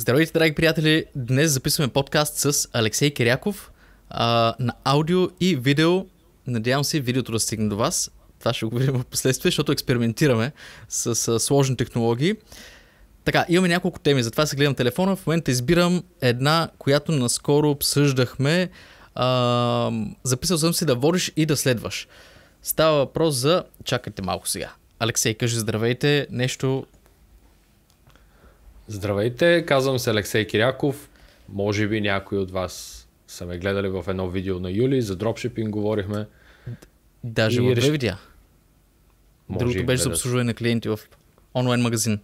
Здравейте, драги приятели! Днес записваме подкаст с Алексей Киряков а, на аудио и видео. Надявам се видеото да стигне до вас. Това ще го видим в последствие, защото експериментираме с, с сложни технологии. Така, имаме няколко теми, затова се гледам телефона. В момента избирам една, която наскоро обсъждахме. А, записал съм си да водиш и да следваш. Става въпрос за... Чакайте малко сега. Алексей, кажи здравейте, нещо Здравейте, казвам се Алексей Киряков. Може би някои от вас са ме гледали в едно видео на Юли, за дропшипинг говорихме. Даже в две видеа. Другото беше за обслужване на клиенти в онлайн магазин.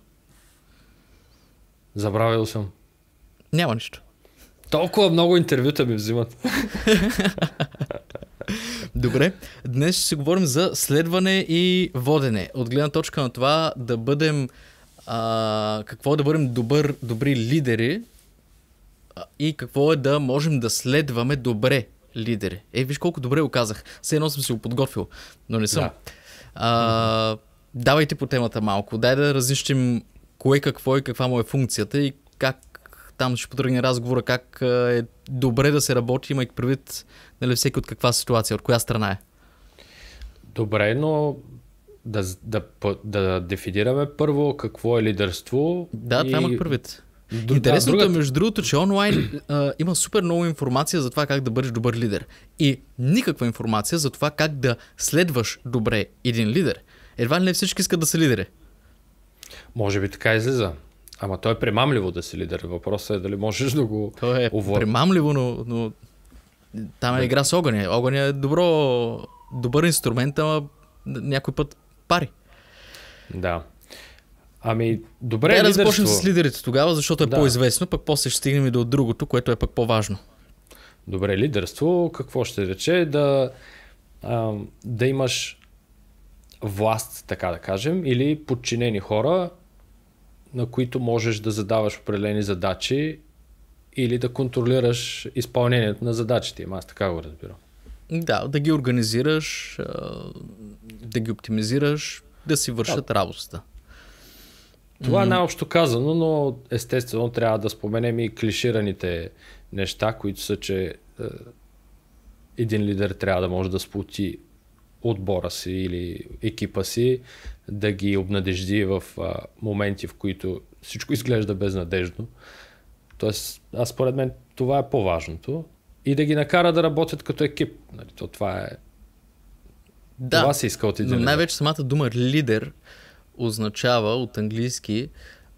Забравил съм. Няма нищо. Толкова много интервюта ми взимат. Добре, днес ще си говорим за следване и водене. От гледна точка на това да бъдем а, какво е да бъдем добър, добри лидери а, и какво е да можем да следваме добре лидери. Е, виж колко добре го казах. Все едно съм си го подготвил, но не съм. Да. А, давайте по темата малко. Дай да разнищим кое какво и е, каква му е функцията и как там ще потръгне разговора, как е добре да се работи, имайки предвид нали, всеки от каква ситуация, от коя страна е. Добре, но да, да, да дефинираме първо какво е лидерство. Да, и... това имах първит. Д- Интересното да, е, другата... е, между другото, че онлайн а, има супер много информация за това как да бъдеш добър лидер. И никаква информация за това как да следваш добре един лидер. Едва ли не всички искат да са лидери? Може би така излиза. Ама то е примамливо да си лидер. Въпросът е дали можеш да го То е увор... примамливо, но, но там е игра с огъня. Огъня е добро, добър инструмент, ама някой път пари. Да. Ами, добре. Трябва да започнем с лидерите тогава, защото е да. по-известно, пък после ще стигнем и до другото, което е пък по-важно. Добре, лидерство, какво ще рече? Да, да имаш власт, така да кажем, или подчинени хора, на които можеш да задаваш определени задачи или да контролираш изпълнението на задачите Аз така го разбирам. Да, да ги организираш, да ги оптимизираш, да си вършат да. работата. Това е най-общо казано, но естествено трябва да споменем и клишираните неща, които са, че един лидер трябва да може да сплути отбора си или екипа си, да ги обнадежди в моменти, в които всичко изглежда безнадежно. Тоест, аз според мен това е по-важното и да ги накара да работят като екип. Нали, то това е. Да, това се иска от един. най-вече самата дума лидер означава от английски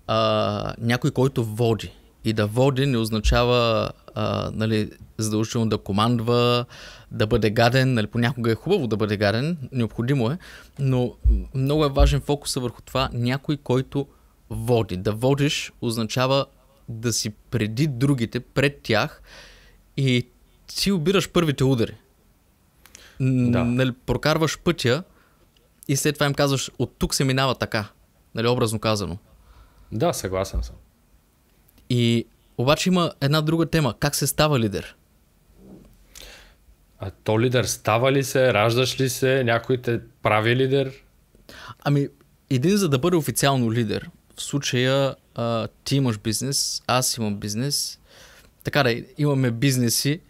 а, някой, който води. И да води не означава а, нали, задължително да командва, да бъде гаден. Нали, понякога е хубаво да бъде гаден, необходимо е, но много е важен фокуса е върху това някой, който води. Да водиш означава да си преди другите, пред тях и ти обираш първите удари. Да. Нали, прокарваш пътя и след това им казваш, от тук се минава така. Нали, образно казано. Да, съгласен съм. И обаче има една друга тема. Как се става лидер? А то лидер става ли се, раждаш ли се, някой те прави лидер? Ами, един за да бъде официално лидер, в случая а, ти имаш бизнес, аз имам бизнес, така да, имаме бизнеси,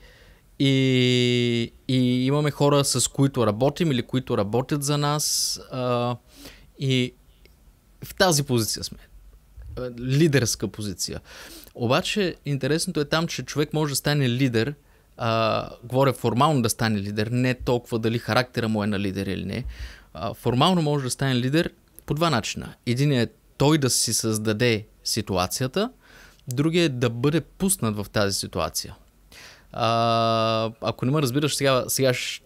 и, и имаме хора, с които работим или които работят за нас. А, и в тази позиция сме. Е, лидерска позиция. Обаче, интересното е там, че човек може да стане лидер, а, говоря формално да стане лидер, не толкова дали характера му е на лидер или не. А, формално може да стане лидер по два начина. Един е той да си създаде ситуацията, другия е да бъде пуснат в тази ситуация. А, ако не ме разбираш, сега, сега ще,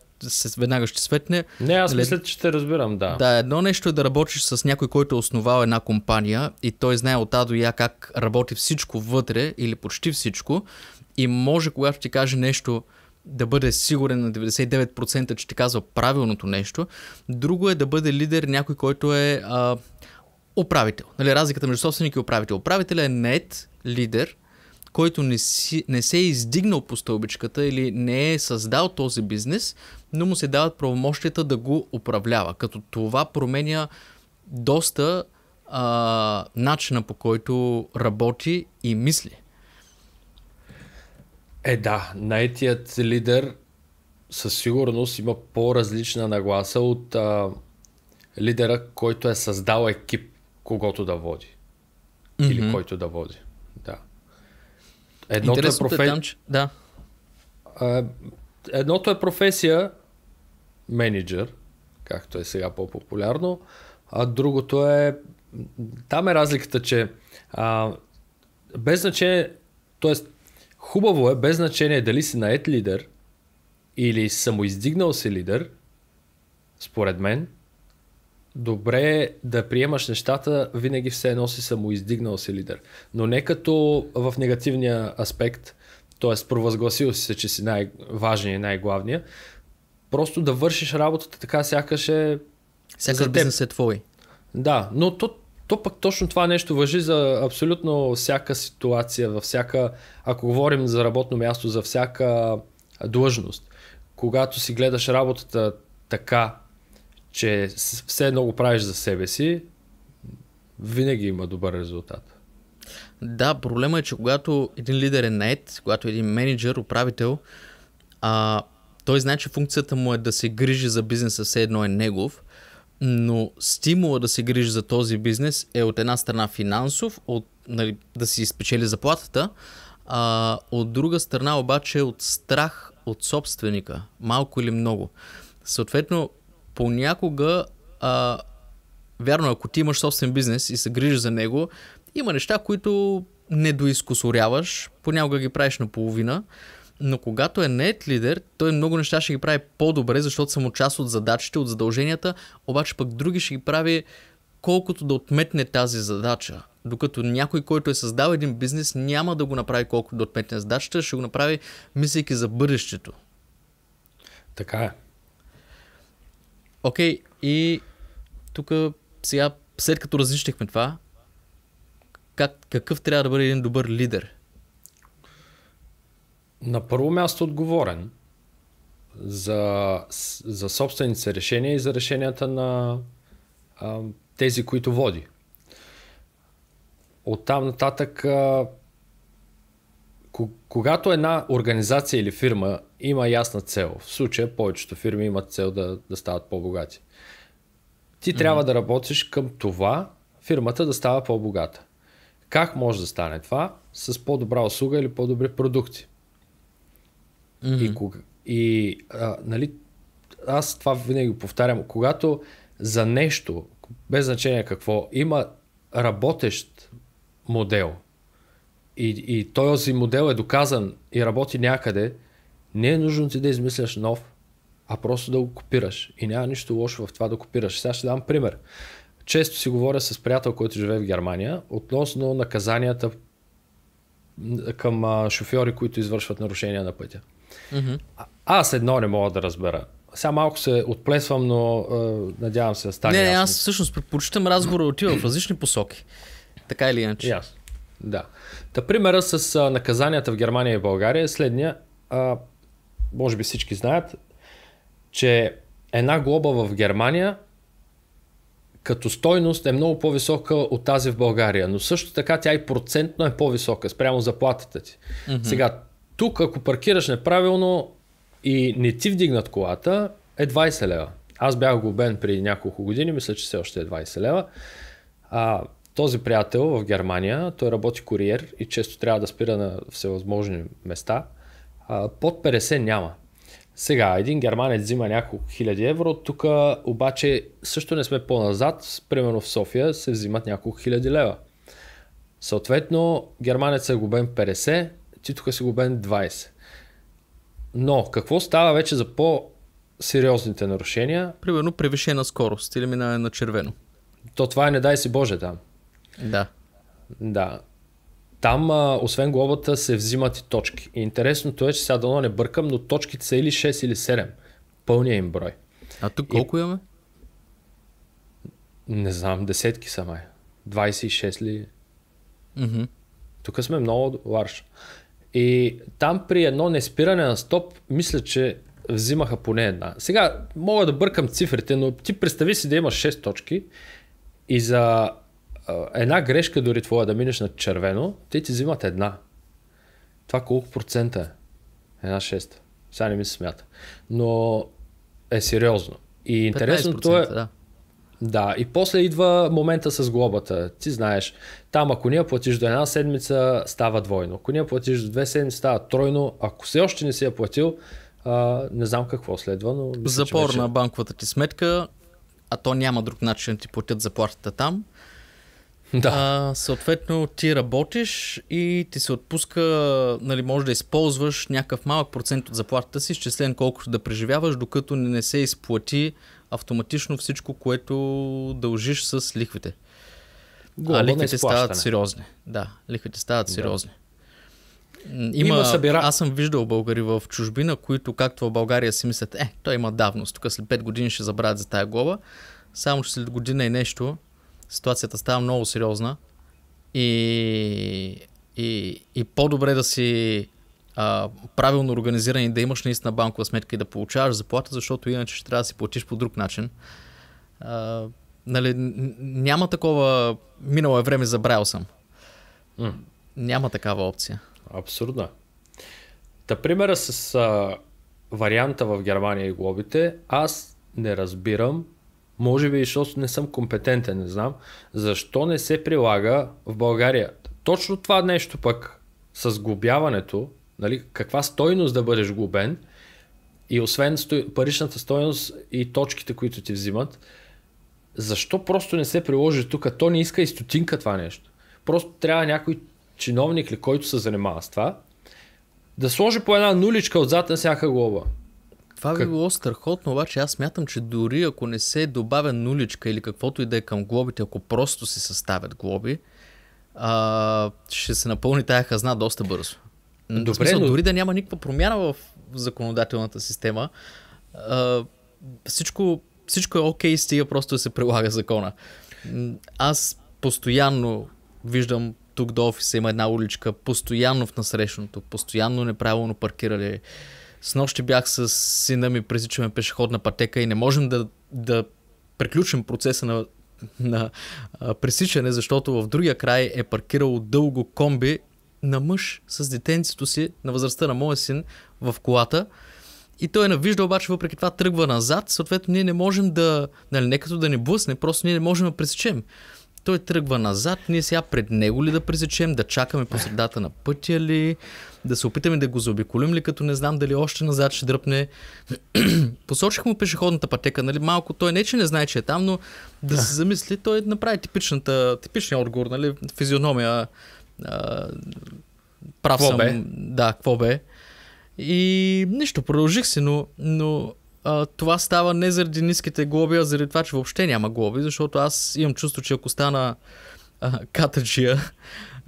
веднага ще светне. Не, аз нали? мисля, че ще разбирам, да. Да, едно нещо е да работиш с някой, който е основал една компания и той знае от А до Я как работи всичко вътре или почти всичко и може, когато ти каже нещо, да бъде сигурен на 99%, че ти казва правилното нещо. Друго е да бъде лидер някой, който е а, управител. Нали, разликата между собственик и управител. Управител е нет лидер, който не, си, не се е издигнал по стълбичката или не е създал този бизнес, но му се дават правомощията да го управлява. Като това променя доста а, начина по който работи и мисли. Е, да, най-тият лидер със сигурност има по-различна нагласа от а, лидера, който е създал екип, когото да води. Mm-hmm. Или който да води. Едното е, е професия. е там, че... да. едното е професия менеджер, както е сега по-популярно, а другото е... Там е разликата, че а, без значение, т.е. хубаво е без значение дали си наед лидер или самоиздигнал си лидер, според мен – добре е да приемаш нещата, винаги все едно си самоиздигнал си лидер. Но не като в негативния аспект, т.е. провъзгласил си се, че си най-важният и най-главния, просто да вършиш работата така сякаш е Сякаш бизнес е твой. Да, но то, то пък точно това нещо въжи за абсолютно всяка ситуация, във всяка, ако говорим за работно място, за всяка длъжност. Когато си гледаш работата така, че все едно го правиш за себе си, винаги има добър резултат. Да, проблема е, че когато един лидер е нает, когато един менеджер, управител, а, той знае, че функцията му е да се грижи за бизнеса, все едно е негов, но стимула да се грижи за този бизнес е от една страна финансов, от, нали, да си спечели заплатата, а, от друга страна обаче е от страх от собственика, малко или много. Съответно, понякога, а, вярно, ако ти имаш собствен бизнес и се грижиш за него, има неща, които не понякога ги правиш наполовина, но когато е нет лидер, той много неща ще ги прави по-добре, защото съм част от задачите, от задълженията, обаче пък други ще ги прави колкото да отметне тази задача. Докато някой, който е създал един бизнес, няма да го направи колкото да отметне задачата, ще го направи мислейки за бъдещето. Така е. Окей, okay, и тук сега, след като разнищихме това, как, какъв трябва да бъде един добър лидер? На първо място отговорен за, за собствените решения и за решенията на а, тези, които води. от там нататък а, когато една организация или фирма има ясна цел, в случая повечето фирми имат цел да, да стават по-богати, ти mm-hmm. трябва да работиш към това фирмата да става по-богата. Как може да стане това? С по-добра услуга или по-добри продукти. Mm-hmm. И, кога, и а, нали, аз това винаги повтарям. Когато за нещо, без значение какво, има работещ модел – и, и този модел е доказан и работи някъде, не е нужно ти да измисляш нов, а просто да го копираш. И няма нищо лошо в това да копираш. Сега ще дам пример. Често си говоря с приятел, който живее в Германия, относно наказанията към а, шофьори, които извършват нарушения на пътя. Mm-hmm. А, аз едно не мога да разбера. Сега малко се отплесвам, но е, надявам се да стане. Не, ясно. аз всъщност предпочитам разговора отива в различни посоки. Така или иначе. Yes. Да. Та примера с наказанията в Германия и България е следния. А, може би всички знаят, че една глоба в Германия като стойност е много по-висока от тази в България, но също така тя и процентно е по-висока спрямо заплатата ти. Mm-hmm. Сега, тук ако паркираш неправилно и не ти вдигнат колата, е 20 лева. Аз бях глобен преди няколко години, мисля, че все още е 20 лева. А, този приятел в Германия, той работи куриер и често трябва да спира на всевъзможни места. А, под 50 няма. Сега, един германец взима няколко хиляди евро, тук обаче също не сме по-назад, примерно в София се взимат няколко хиляди лева. Съответно, германец е губен 50, ти тук си губен 20. Но какво става вече за по-сериозните нарушения? Примерно превишена скорост или минаване на червено. То това е не дай си Боже там. Да. Да. Да. Там, а, освен глобата, се взимат и точки. И интересното е, че сега дано не бъркам, но точките са или 6 или 7. Пълния им брой. А тук колко и... имаме? Не знам, десетки са май. 26 ли? Mm-hmm. Тук сме много ларш. И там при едно неспиране на стоп, мисля, че взимаха поне една. Сега мога да бъркам цифрите, но ти представи си да имаш 6 точки и за една грешка дори твоя да минеш на червено, те ти взимат една. Това колко процента е? Една шеста. Сега не ми се смята. Но е сериозно. И интересното е... Да. Да, и после идва момента с глобата. Ти знаеш, там ако ние платиш до една седмица, става двойно. Ако ние платиш до две седмици, става тройно. Ако все още не си я платил, а, не знам какво следва, но... Мисля, Запор вече... на банковата ти сметка, а то няма друг начин да ти платят заплатата там. Да. А, съответно, ти работиш и ти се отпуска, нали, може да използваш някакъв малък процент от заплатата си, изчислен колкото да преживяваш, докато не се изплати автоматично всичко, което дължиш с лихвите. Глобо а лихвите стават сериозни. Да, лихвите стават да. сериозни. Има, има събира... Аз съм виждал българи в чужбина, които както в България си мислят, е, той има давност, тук след 5 години ще забравят за тая глоба, само че след година и нещо ситуацията става много сериозна и, и, и по-добре да си а, правилно организиран и да имаш наистина банкова сметка и да получаваш заплата, защото иначе ще трябва да си платиш по друг начин. А, нали, няма такова минало е време, забравил съм. Mm. Няма такава опция. Абсурдно. Е. Та примера с а, варианта в Германия и глобите, аз не разбирам може би, защото не съм компетентен, не знам. Защо не се прилага в България? Точно това нещо пък с глобяването, нали, каква стойност да бъдеш глобен и освен сто... паричната стойност и точките, които ти взимат, защо просто не се приложи тук? То не иска и стотинка това нещо. Просто трябва някой чиновник ли, който се занимава с това, да сложи по една нуличка отзад на всяка глоба. Това как... би било страхотно, обаче аз мятам, че дори ако не се добавя нуличка или каквото и да е към глобите, ако просто се съставят глоби, а, ще се напълни тая хазна доста бързо. Добре, смисъл, но... дори да няма никаква промяна в законодателната система, а, всичко, всичко е окей, okay, стига просто да се прилага закона. Аз постоянно виждам тук до офиса има една уличка, постоянно в насрещното, постоянно неправилно паркирали с нощи бях с сина ми, пресичаме пешеходна пътека и не можем да, да приключим процеса на, на а, пресичане, защото в другия край е паркирало дълго комби на мъж с детенцето си на възрастта на моя син в колата. И той е навижда, обаче въпреки това тръгва назад. Съответно, ние не можем да, нали, не като да ни блъсне, просто ние не можем да пресечем той тръгва назад, ние сега пред него ли да пресечем, да чакаме по средата на пътя ли, да се опитаме да го заобиколим ли, като не знам дали още назад ще дръпне. Посочих му пешеходната пътека, нали, малко той не, че не знае, че е там, но да се замисли, той направи типичната, типичния отговор, нали, физиономия, а, прав кво съм, бе? да, какво бе. И нищо, продължих си, но, но а, това става не заради ниските глоби, а заради това, че въобще няма глоби, защото аз имам чувство, че ако стана а, катаджия,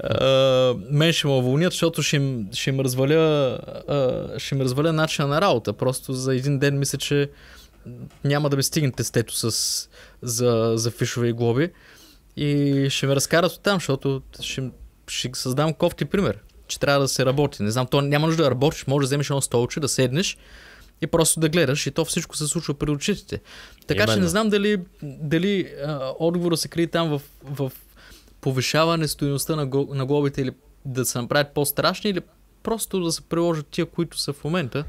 а, мен ще ме уволнят, защото ще им, ще им разваля, а, ще им разваля начина на работа. Просто за един ден мисля, че няма да ми стигне тестето с, за, за фишове и глоби. И ще ме разкарат от там, защото ще, ще създам кофти пример, че трябва да се работи. Не знам, то няма нужда да работиш, може да вземеш едно столче, да седнеш, и просто да гледаш и то всичко се случва при очите. Така Именно. че не знам дали, дали отговора се крие там в, в повишаване стоеността на, на глобите или да се направят по-страшни или просто да се приложат тия, които са в момента.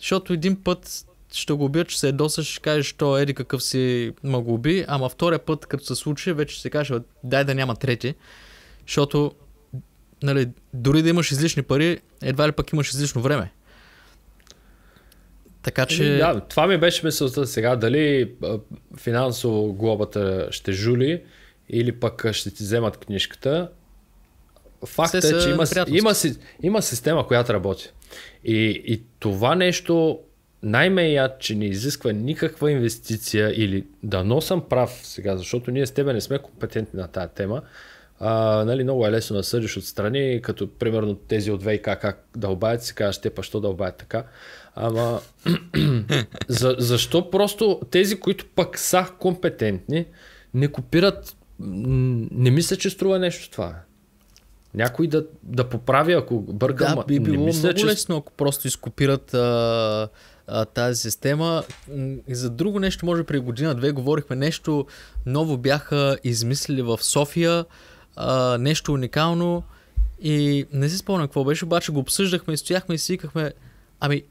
Защото един път ще го убият, ще се ядоса, е ще кажеш, то еди какъв си ма го уби, ама втория път, като се случи, вече ще се каже, дай да няма трети, защото нали, дори да имаш излишни пари, едва ли пък имаш излишно време. Така че... Ами, да, това ми беше мисълта сега. Дали финансово глобата ще жули или пък ще ти вземат книжката. Факт е, че има, има, има система, която работи. И, и това нещо най-меят, че не изисква никаква инвестиция или но съм прав сега, защото ние с тебе не сме компетентни на тази тема. А, нали, много е лесно да съдиш отстрани, като примерно тези от ВИК как обаят, си кажеш те па що обаят така. Ама за, защо просто тези, които пък са компетентни, не копират, не мисля, че струва нещо това. Някой да, да поправи, ако бъркам. Да, би било мисля, много че... лесно, ако просто изкопират а, а, тази система. За друго нещо, може при година-две говорихме нещо ново бяха измислили в София, а, нещо уникално и не си спомням какво беше, обаче го обсъждахме и стояхме и си викахме, ами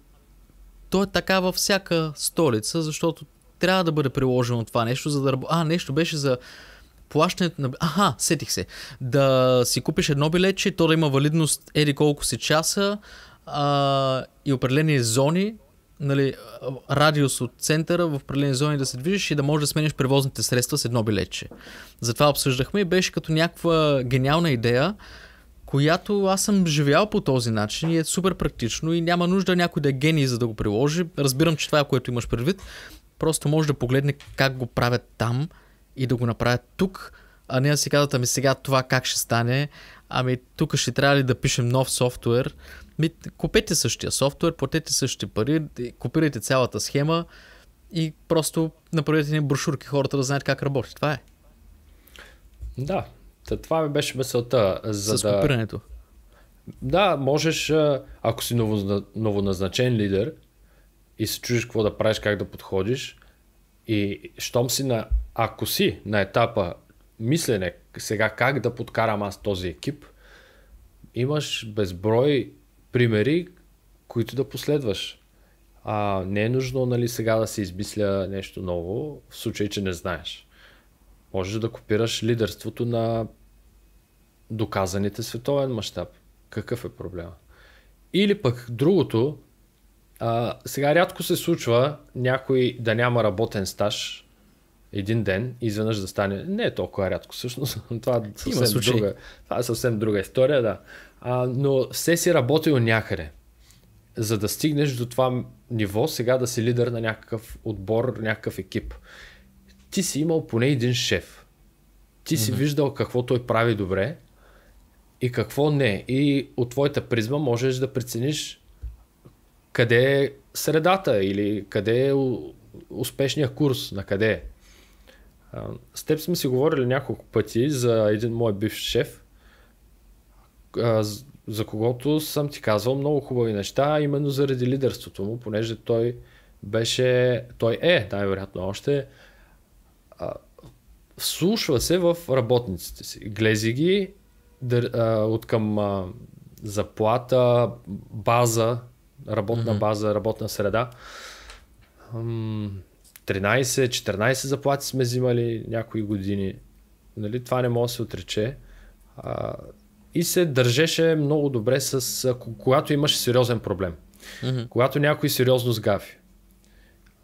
то е така във всяка столица, защото трябва да бъде приложено това нещо, за да работи. А, нещо беше за плащането на... Аха, сетих се. Да си купиш едно билече, то да има валидност еди колко си часа а, и определени зони, нали, радиус от центъра в определени зони да се движиш и да можеш да смениш превозните средства с едно билече. Затова обсъждахме и беше като някаква гениална идея, която аз съм живял по този начин и е супер практично и няма нужда някой да е гений за да го приложи. Разбирам, че това е което имаш предвид. Просто може да погледне как го правят там и да го направят тук, а не да си казват, ами сега това как ще стане, ами тук ще трябва ли да пишем нов софтуер. Ми, купете същия софтуер, платете същите пари, копирайте цялата схема и просто направете ни брошурки хората да знаят как работи. Това е. Да, Та, това беше мисълта. За С да... Да, можеш, ако си новозна... новоназначен лидер и се чудиш какво да правиш, как да подходиш, и щом си на, ако си на етапа мислене сега как да подкарам аз този екип, имаш безброй примери, които да последваш. А, не е нужно нали, сега да се измисля нещо ново, в случай, че не знаеш. Можеш да копираш лидерството на доказаните световен мащаб. Какъв е проблема? Или пък другото, а, сега рядко се случва някой да няма работен стаж един ден и изведнъж да стане. Не е толкова рядко всъщност. Това е съвсем, друга, това е съвсем друга история, да. А, но все си работил някъде. За да стигнеш до това ниво, сега да си лидер на някакъв отбор, някакъв екип ти си имал поне един шеф. Ти си mm-hmm. виждал какво той прави добре и какво не. И от твоята призма можеш да прецениш къде е средата или къде е успешния курс, на къде е. С теб сме си говорили няколко пъти за един мой бивш шеф, за когото съм ти казвал много хубави неща, именно заради лидерството му, понеже той беше, той е най-вероятно още вслушва се в работниците си, глези ги дър, а, от към а, заплата, база, работна mm-hmm. база, работна среда. 13-14 заплати сме взимали някои години. Нали, това не може да се отрече. А, и се държеше много добре с когато имаше сериозен проблем. Mm-hmm. Когато някой сериозно сгави.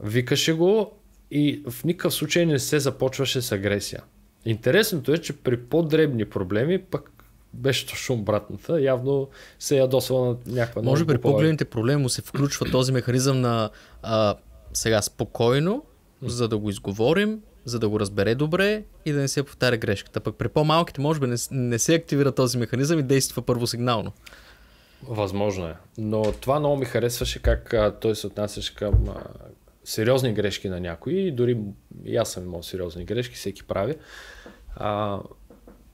Викаше го и в никакъв случай не се започваше с агресия. Интересното е, че при по-дребни проблеми пък беше точно обратната. Явно се е ядосва на някаква Може при по-големите проблеми му се включва този механизъм на а, сега спокойно, за да го изговорим, за да го разбере добре и да не се повтаря грешката. Пък при по-малките може би не, не се активира този механизъм и действа първо сигнално. Възможно е. Но това много ми харесваше как а, той се отнасяше към, а, сериозни грешки на някои, дори и аз съм имал сериозни грешки, всеки прави. А,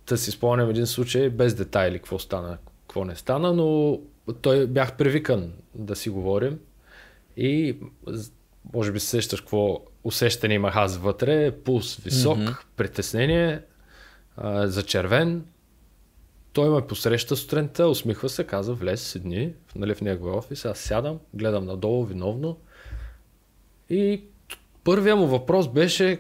да си спомням един случай без детайли, какво стана, какво не стана, но той бях привикан да си говорим и може би се сещаш какво усещане имах аз вътре, пулс висок, mm-hmm. притеснение, а, зачервен. Той ме посреща сутринта, усмихва се, каза влез, седни нали, в неговия офис, аз сядам, гледам надолу виновно, и първия му въпрос беше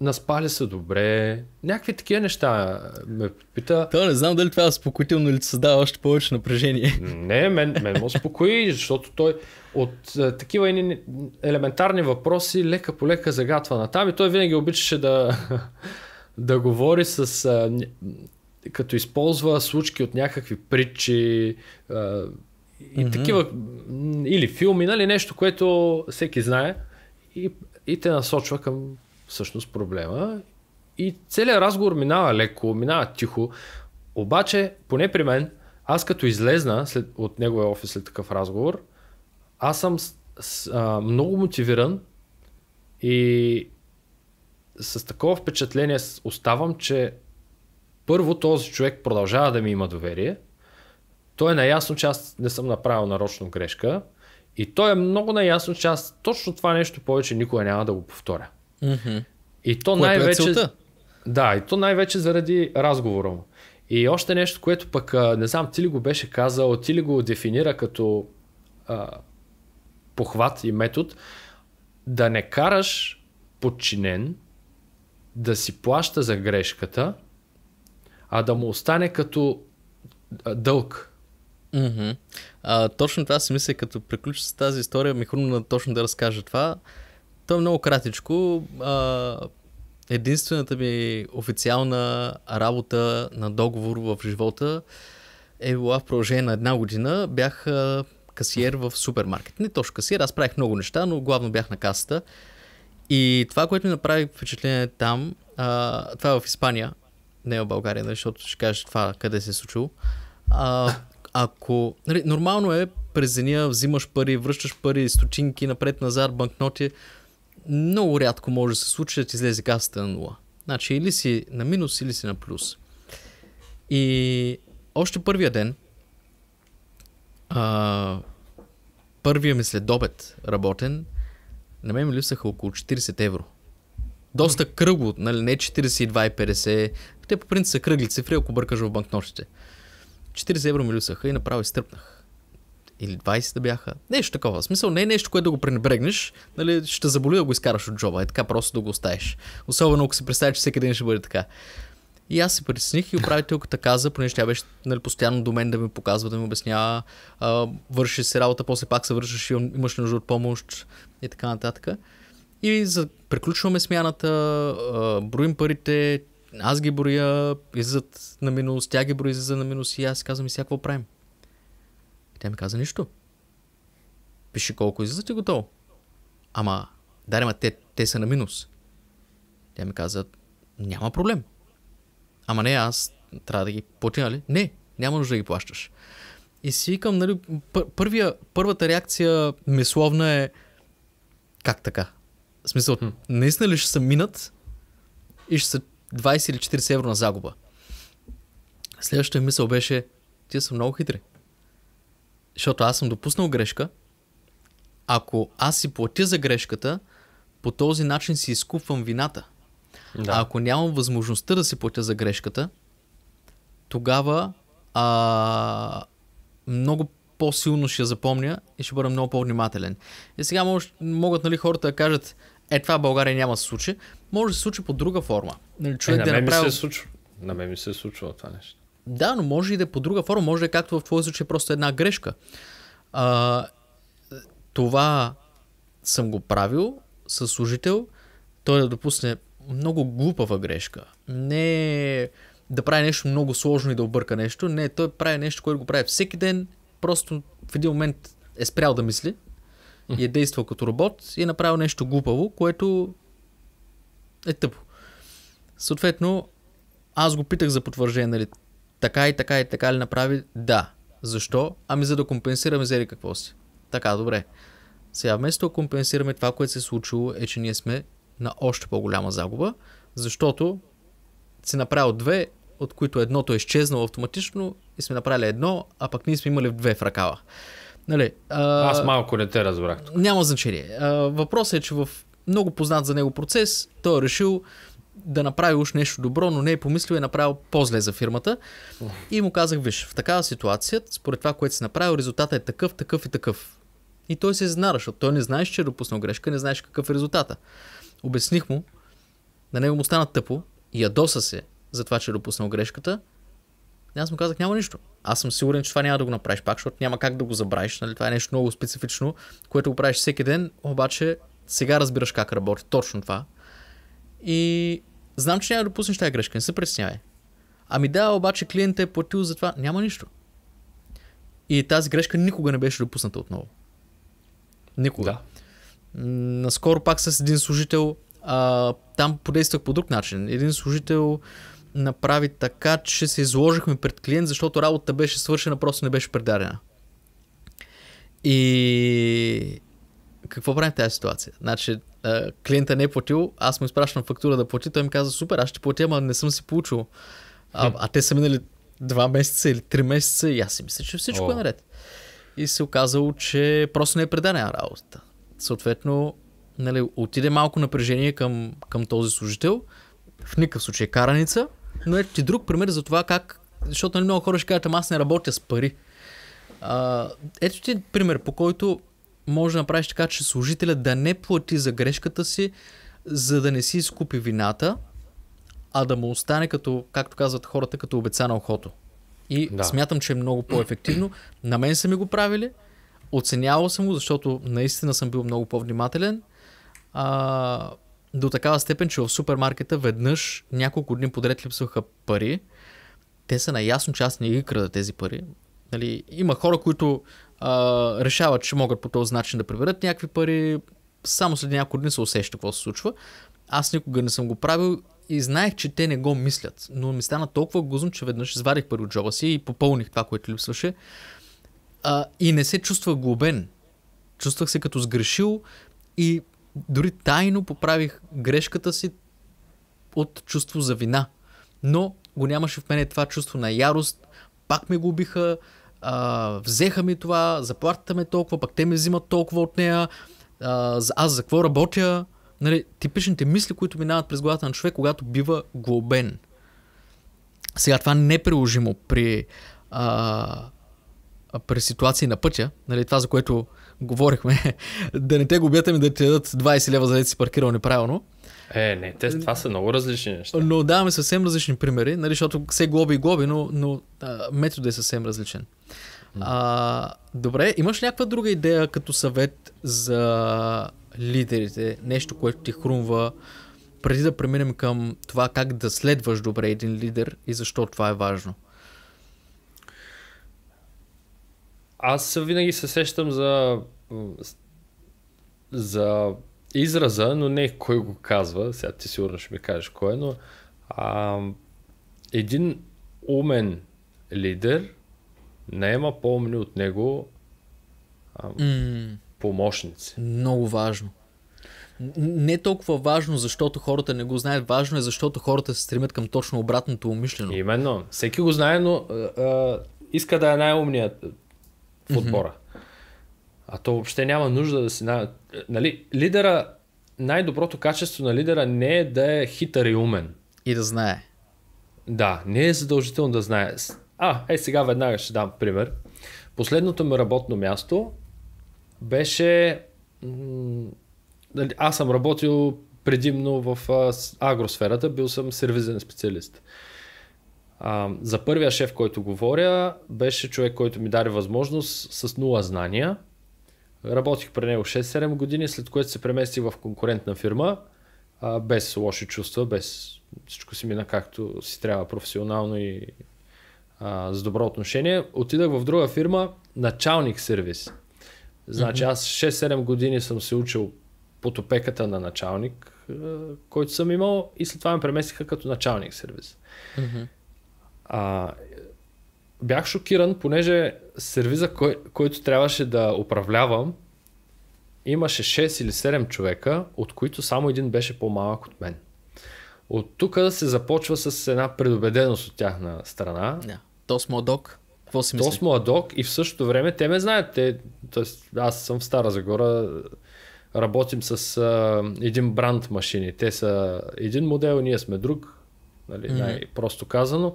наспали се добре, някакви такива неща ме пита. Това, не знам дали това е успокоително или създава още повече напрежение. Не, мен, мен му успокои, защото той от е, такива елементарни въпроси лека по лека загатва на там, и той винаги обичаше да, да говори с... Е, като използва случки от някакви притчи, е, и mm-hmm. такива, или филми, нали, нещо, което всеки знае и, и те насочва към всъщност проблема. И целият разговор минава леко, минава тихо. Обаче, поне при мен, аз като излезна след, от неговия офис след такъв разговор, аз съм с, с, а, много мотивиран и с такова впечатление оставам, че първо този човек продължава да ми има доверие. Той е наясно, че аз не съм направил нарочно грешка и той е много наясно, че аз точно това нещо повече никога няма да го повторя. Mm-hmm. И то което е най-вече. Е да, и то най-вече заради разговора му. И още нещо, което пък не знам, ти ли го беше казал, ти ли го дефинира като а, похват и метод, да не караш подчинен да си плаща за грешката, а да му остане като дълг. Mm-hmm. А, точно това си мисля, като приключи с тази история, ми е хрумна точно да разкажа това. То е много кратичко. А, единствената ми официална работа на договор в живота е била в продължение на една година. Бях а, касиер в супермаркет. Не точно касиер, аз правих много неща, но главно бях на касата. И това, което ми направи впечатление е там, а, това е в Испания, не е в България, нали, защото ще кажеш това къде се е случило. А, ако... Нали, нормално е през деня взимаш пари, връщаш пари, стотинки напред-назад, банкноти. Много рядко може да се случи да ти излезе касата на нула. Значи или си на минус, или си на плюс. И още първия ден, а, първия ми след обед работен, на мен ми липсаха около 40 евро. Доста кръгло, нали, не 42,50. Те по принцип са кръгли цифри, ако бъркаш в банкнотите. 40 евро ми люсаха и направо изтръпнах. Или 20 да бяха. Нещо такова. В смисъл не е нещо, което да го пренебрегнеш. Нали, ще заболи да го изкараш от джоба. Е така просто да го оставиш. Особено ако си представиш, че всеки ден ще бъде така. И аз се притесних и управителката каза, понеже тя беше нали, постоянно до мен да ми показва, да ми обяснява, върши се работа, после пак се вършиш, имаш нужда от помощ и така нататък. И за, приключваме смяната, а, броим парите, аз ги броя, излизат на минус, тя ги броя, излизат на минус и аз казвам и сега какво правим. И тя ми каза нищо. Пиши колко излизат и готово. Ама, да, те, те са на минус. Тя ми каза, няма проблем. Ама не, аз трябва да ги платя, нали? Не, няма нужда да ги плащаш. И си викам, нали, пър- първия, първата реакция мисловна е как така? В смисъл, наистина ли ще се минат и ще се 20 или 40 евро на загуба. Следващата мисъл беше, тия са много хитри. Защото аз съм допуснал грешка. Ако аз си платя за грешката, по този начин си изкупвам вината. Да. А ако нямам възможността да си платя за грешката, тогава а, много по-силно ще я запомня и ще бъда много по-внимателен. И сега мож, могат нали, хората да кажат, е, това в България няма да се случи. Може да се случи по друга форма. Нали, човек е, на мен да направи... се случва. На мен ми се е това нещо. Да, но може и да е по друга форма. Може да е както в твоя случай просто една грешка. А, това съм го правил със служител, той да допусне много глупава грешка. Не да прави нещо много сложно и да обърка нещо. Не, той прави нещо, което го прави всеки ден. Просто в един момент е спрял да мисли и е действал като робот и е направил нещо глупаво, което е тъпо. Съответно, аз го питах за потвърждение, нали, така и така и така ли направи? Да. Защо? Ами за да компенсираме зери какво си. Така, добре. Сега вместо да компенсираме това, което се е случило, е, че ние сме на още по-голяма загуба, защото си направил две, от които едното е изчезнало автоматично и сме направили едно, а пък ние сме имали две в ръкава. Нали, а... Аз малко не те разбрах. Тук. Няма значение. А, въпросът е, че в много познат за него процес, той е решил да направи уж нещо добро, но не е помислил и е направил по-зле за фирмата. И му казах, виж, в такава ситуация, според това, което си направил, резултатът е такъв, такъв и такъв. И той се знара, защото той не знаеш, че е допуснал грешка, не знаеш какъв е резултата. Обясних му, на него му стана тъпо, ядоса се за това, че е допуснал грешката и аз му казах, няма нищо. Аз съм сигурен, че това няма да го направиш пак, защото няма как да го забравиш. Нали? Това е нещо много специфично, което го правиш всеки ден, обаче сега разбираш как работи точно това. И знам, че няма да допуснеш тази грешка, не се преснявай. Ами да, обаче клиентът е платил за това, няма нищо. И тази грешка никога не беше допусната отново. Никога. Да. Наскоро пак с един служител, а, там подействах по друг начин. Един служител, направи така, че се изложихме пред клиент, защото работата беше свършена, просто не беше предадена. И какво правим в тази ситуация? Значи, клиента не е платил, аз му изпращам фактура да плати, той ми каза, супер, аз ще платя, ама не съм си получил. А, а те са минали два месеца или три месеца и аз си мисля, че всичко е О. е наред. И се оказало, че просто не е предадена работата. Съответно, нали, отиде малко напрежение към, към този служител, в никакъв случай е караница, но ето ти друг пример за това как, защото нали, много хора ще кажат, аз не работя с пари. А, ето ти пример, по който може да направиш така, че служителя да не плати за грешката си, за да не си изкупи вината, а да му остане като, както казват хората, като обеца на охото. И да. смятам, че е много по-ефективно. На мен са ми го правили, оценявал съм го, защото наистина съм бил много по-внимателен. А, до такава степен, че в супермаркета веднъж няколко дни подред липсваха пари. Те са наясно, че аз не ги крада тези пари. Нали, има хора, които а, решават, че могат по този начин да приберат някакви пари. Само след няколко дни се усеща какво се случва. Аз никога не съм го правил и знаех, че те не го мислят. Но ми стана толкова гузно, че веднъж извадих пари от джоба си и попълних това, което липсваше. А, и не се чувствах глобен. Чувствах се като сгрешил и дори тайно поправих грешката си от чувство за вина. Но го нямаше в мене това чувство на ярост, пак ме губиха, а, взеха ми това, заплатата ме толкова, пък те ме взимат толкова от нея, а, аз за какво работя. Нали, типичните мисли, които минават през главата на човек, когато бива глобен. Сега това не е приложимо при, а, при ситуации на пътя, нали, това за което говорихме, да не те губят, ами да ти дадат 20 лева, за да си паркирал неправилно. Е, не, те, това са много различни неща. Но даваме съвсем различни примери, нали, защото все глоби и глоби, но, но а, методът е съвсем различен. А, добре, имаш някаква друга идея като съвет за лидерите? Нещо, което ти хрумва преди да преминем към това как да следваш добре един лидер и защо това е важно? Аз винаги се сещам за за израза, но не кой го казва, сега ти сигурно ще ми кажеш кой е, но а, един умен лидер не има по-умни от него а, mm. помощници. Много важно. Не е толкова важно, защото хората не го знаят. Важно е, защото хората се стремят към точно обратното умишлено. Именно. Всеки го знае, но а, а, иска да е най-умният в отбора. Mm-hmm. А то въобще няма нужда да си... Нали, лидера, най-доброто качество на лидера не е да е хитър и умен. И да знае. Да, не е задължително да знае. А, е сега веднага ще дам пример. Последното ми работно място беше... Нали, аз съм работил предимно в агросферата, бил съм сервизен специалист. А, за първия шеф, който говоря, беше човек, който ми даде възможност с нула знания Работих при него 6-7 години, след което се преместих в конкурентна фирма, а, без лоши чувства, без всичко си мина както си трябва професионално и а, с добро отношение. Отидах в друга фирма, началник сервис. Значи mm-hmm. аз 6-7 години съм се учил по топеката на началник, който съм имал и след това ме преместиха като началник сервис. Mm-hmm. А, бях шокиран, понеже сервиза, кой, който трябваше да управлявам, имаше 6 или 7 човека, от които само един беше по-малък от мен. От тук се започва с една предубеденост от тяхна страна. Да. Yeah. Тос Младок. Е Какво си мислиш? Тос Младок е и в същото време те ме знаят. Те, тоест, аз съм в Стара Загора, работим с а, един бранд машини. Те са един модел, ние сме друг. Нали, mm-hmm. Най-просто казано.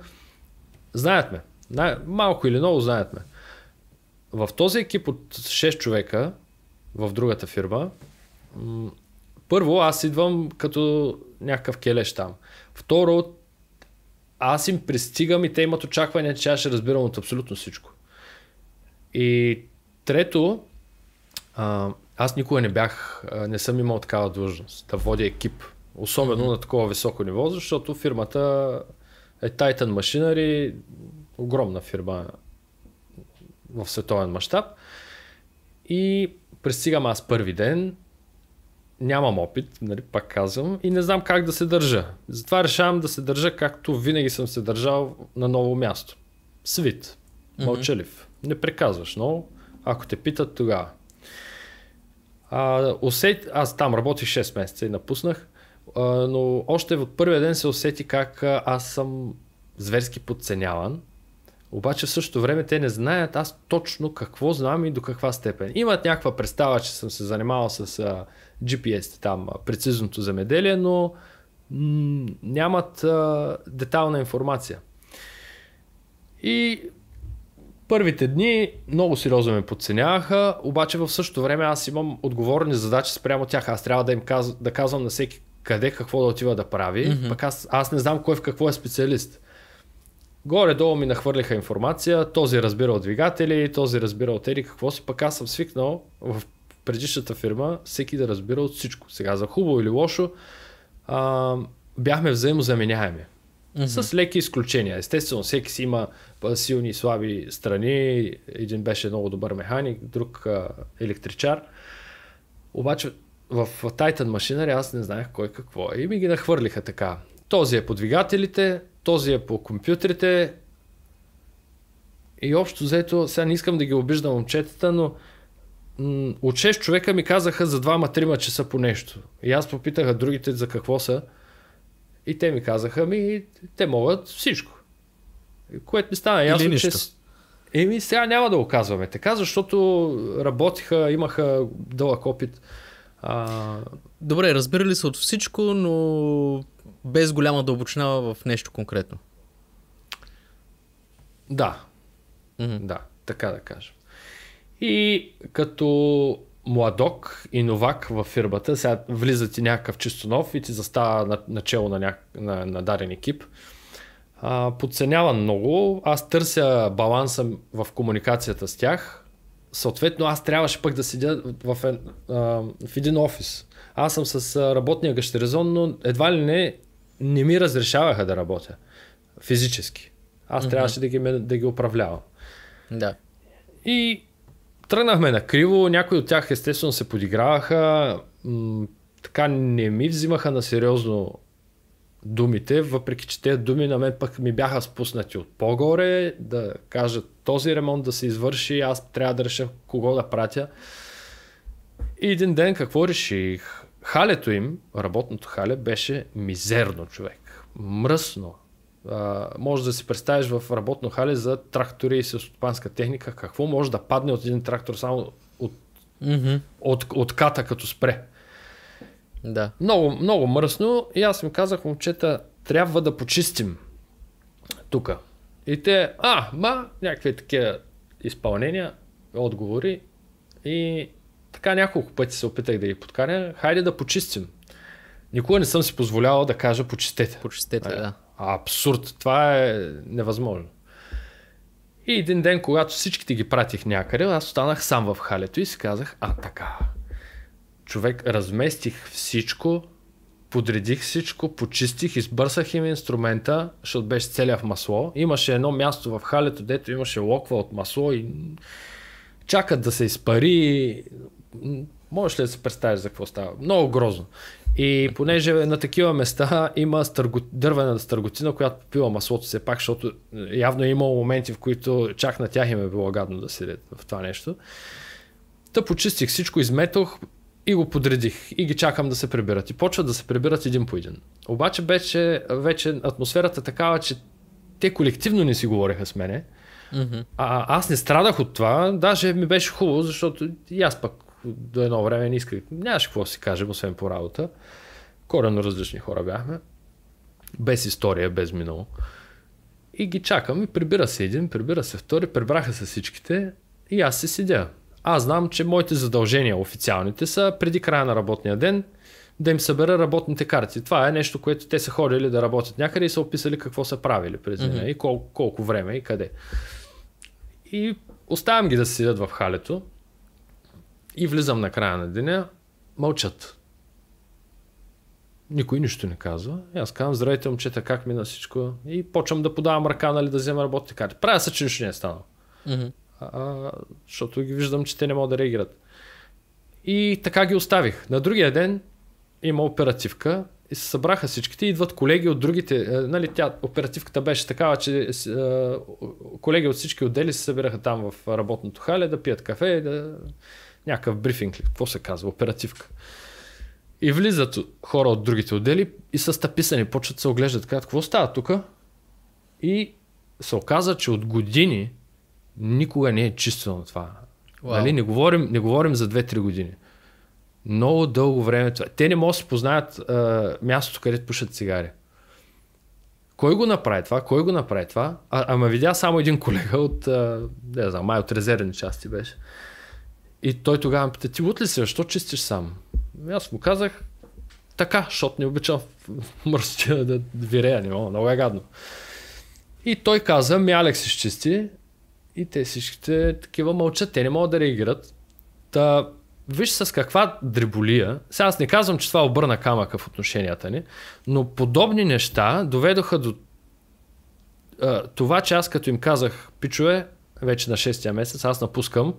Знаят ме. Най- малко или много знаят ме. В този екип от 6 човека в другата фирма, м- първо аз идвам като някакъв келеш там. Второ, аз им пристигам и те имат очакване, че аз ще разбирам от абсолютно всичко. И трето, а, аз никога не бях, не съм имал такава длъжност да водя екип, особено mm-hmm. на такова високо ниво, защото фирмата е Titan Machinery, огромна фирма в световен мащаб. И пристигам аз първи ден, нямам опит, нали, пак казвам, и не знам как да се държа. Затова решавам да се държа както винаги съм се държал на ново място. Свит, мълчалив, mm-hmm. не приказваш много, ако те питат тогава. А, усет... Аз там работих 6 месеца и напуснах, а, но още в първия ден се усети как аз съм зверски подценяван обаче в същото време те не знаят аз точно какво знам и до каква степен. Имат някаква представа, че съм се занимавал с а, GPS, там, а, прецизното замеделие, но м- нямат а, детална информация. И първите дни много сериозно ме подценяваха, обаче в същото време аз имам отговорни задачи спрямо тях. Аз трябва да им каз, да казвам на всеки къде какво да отива да прави, mm-hmm. пък аз, аз не знам кой в какво е специалист. Горе-долу ми нахвърлиха информация, този разбира от двигатели, този разбира от ери какво си, пък аз съм свикнал в предишната фирма всеки да разбира от всичко. Сега за хубаво или лошо а, бяхме взаимозаменяеми. Mm-hmm. С леки изключения. Естествено, всеки си има силни и слаби страни. Един беше много добър механик, друг а, електричар. Обаче в Titan Machinery аз не знаех кой какво е. И ми ги нахвърлиха така. Този е по двигателите, този е по компютрите и общо взето, сега не искам да ги обиждам момчетата, но от 6 човека ми казаха за 2-3 часа по нещо. И аз попитаха другите за какво са. И те ми казаха, ми, те могат всичко. Което ми стана ясно, Или че... Еми, сега няма да го казваме така, защото работиха, имаха дълъг опит. А, добре, разбирали се от всичко, но без голяма дълбочина в нещо конкретно. Да. Mm-hmm. Да, така да кажем. И като младок и новак във фирмата, сега влиза ти някакъв чисто нов и ти застава на, начало на, ня, на, на даден екип. А, много. Аз търся баланса в комуникацията с тях, съответно аз трябваше пък да седя в, е, а, в един офис. Аз съм с работния гъщеризон, но едва ли не не ми разрешаваха да работя физически. Аз mm-hmm. трябваше да ги, да ги управлявам. Да. И тръгнахме на криво, някои от тях естествено се подиграваха, м- така не ми взимаха на сериозно думите, въпреки че тези думи на мен пък ми бяха спуснати от по-горе, да кажат този ремонт да се извърши, аз трябва да реша кого да пратя. И един ден какво реших? Халето им, работното хале, беше мизерно човек. Мръсно. А, може да си представиш в работно хале за трактори и селскостопанска техника, какво може да падне от един трактор само от, mm-hmm. от, от, от ката като спре. Да. Много, много мръсно и аз им казах, момчета, трябва да почистим тук. И те, а, ма, някакви такива изпълнения, отговори и така няколко пъти се опитах да ги подканя. Хайде да почистим. Никога не съм си позволявал да кажа почистете. Почистете, а, е, да. Абсурд. Това е невъзможно. И един ден, когато всичките ги пратих някъде, аз останах сам в халето и си казах, а така, човек, разместих всичко, подредих всичко, почистих, избърсах им инструмента, защото беше целя в масло. Имаше едно място в халето, дето имаше локва от масло и чакат да се изпари. Можеш ли да се представиш за какво става? Много грозно. И понеже на такива места има стърго... дървена стърготина, която попила маслото все пак, защото явно е имало моменти, в които чак на тях им е било гадно да седят в това нещо. Та почистих всичко, изметох, и го подредих и ги чакам да се прибират. И почват да се прибират един по един. Обаче беше вече атмосферата е такава, че те колективно не си говореха с мене. Mm-hmm. А аз не страдах от това, даже ми беше хубаво, защото и аз пък до едно време не исках, нямаше какво да си кажем, освен по работа. Корено различни хора бяхме, без история, без минало. И ги чакам и прибира се един, прибира се втори, прибраха се всичките и аз си седя аз знам, че моите задължения официалните са преди края на работния ден да им събера работните карти. Това е нещо, което те са ходили да работят някъде и са описали какво са правили през деня mm-hmm. и кол- колко време и къде. И оставям ги да седят в халето и влизам на края на деня, мълчат. Никой нищо не казва. И аз казвам, здравейте момчета, как мина всичко? И почвам да подавам ръка, нали, да взема работните карти. Правя се, че нищо не е станало. Mm-hmm а, защото ги виждам, че те не могат да реагират. И така ги оставих. На другия ден има оперативка и се събраха всичките, идват колеги от другите, е, нали, тя, оперативката беше такава, че е, е, колеги от всички отдели се събираха там в работното хале да пият кафе и да... някакъв брифинг какво се казва, оперативка. И влизат хора от другите отдели и са стъписани, почват се оглеждат, казват, какво става тук? И се оказа, че от години никога не е чисто на това. Wow. Нали? Не, говорим, не говорим за 2-3 години. Много дълго време това. Те не могат да си познаят а, мястото, където пушат цигари. Кой го направи това? Кой го направи това? А, ама видя само един колега от, а, не знам, май от резервни части беше. И той тогава ме пита, ти ли си, защо чистиш сам? И аз му казах, така, защото не обичам мръсти да вирея, не мога, много е гадно. И той каза, ми Алекс изчисти, и те всичките такива мълчат, те не могат да реагират. Та, виж с каква дреболия, сега аз не казвам, че това обърна камъка в отношенията ни, но подобни неща доведоха до а, това, че аз като им казах, пичове, вече на 6-я месец, аз напускам,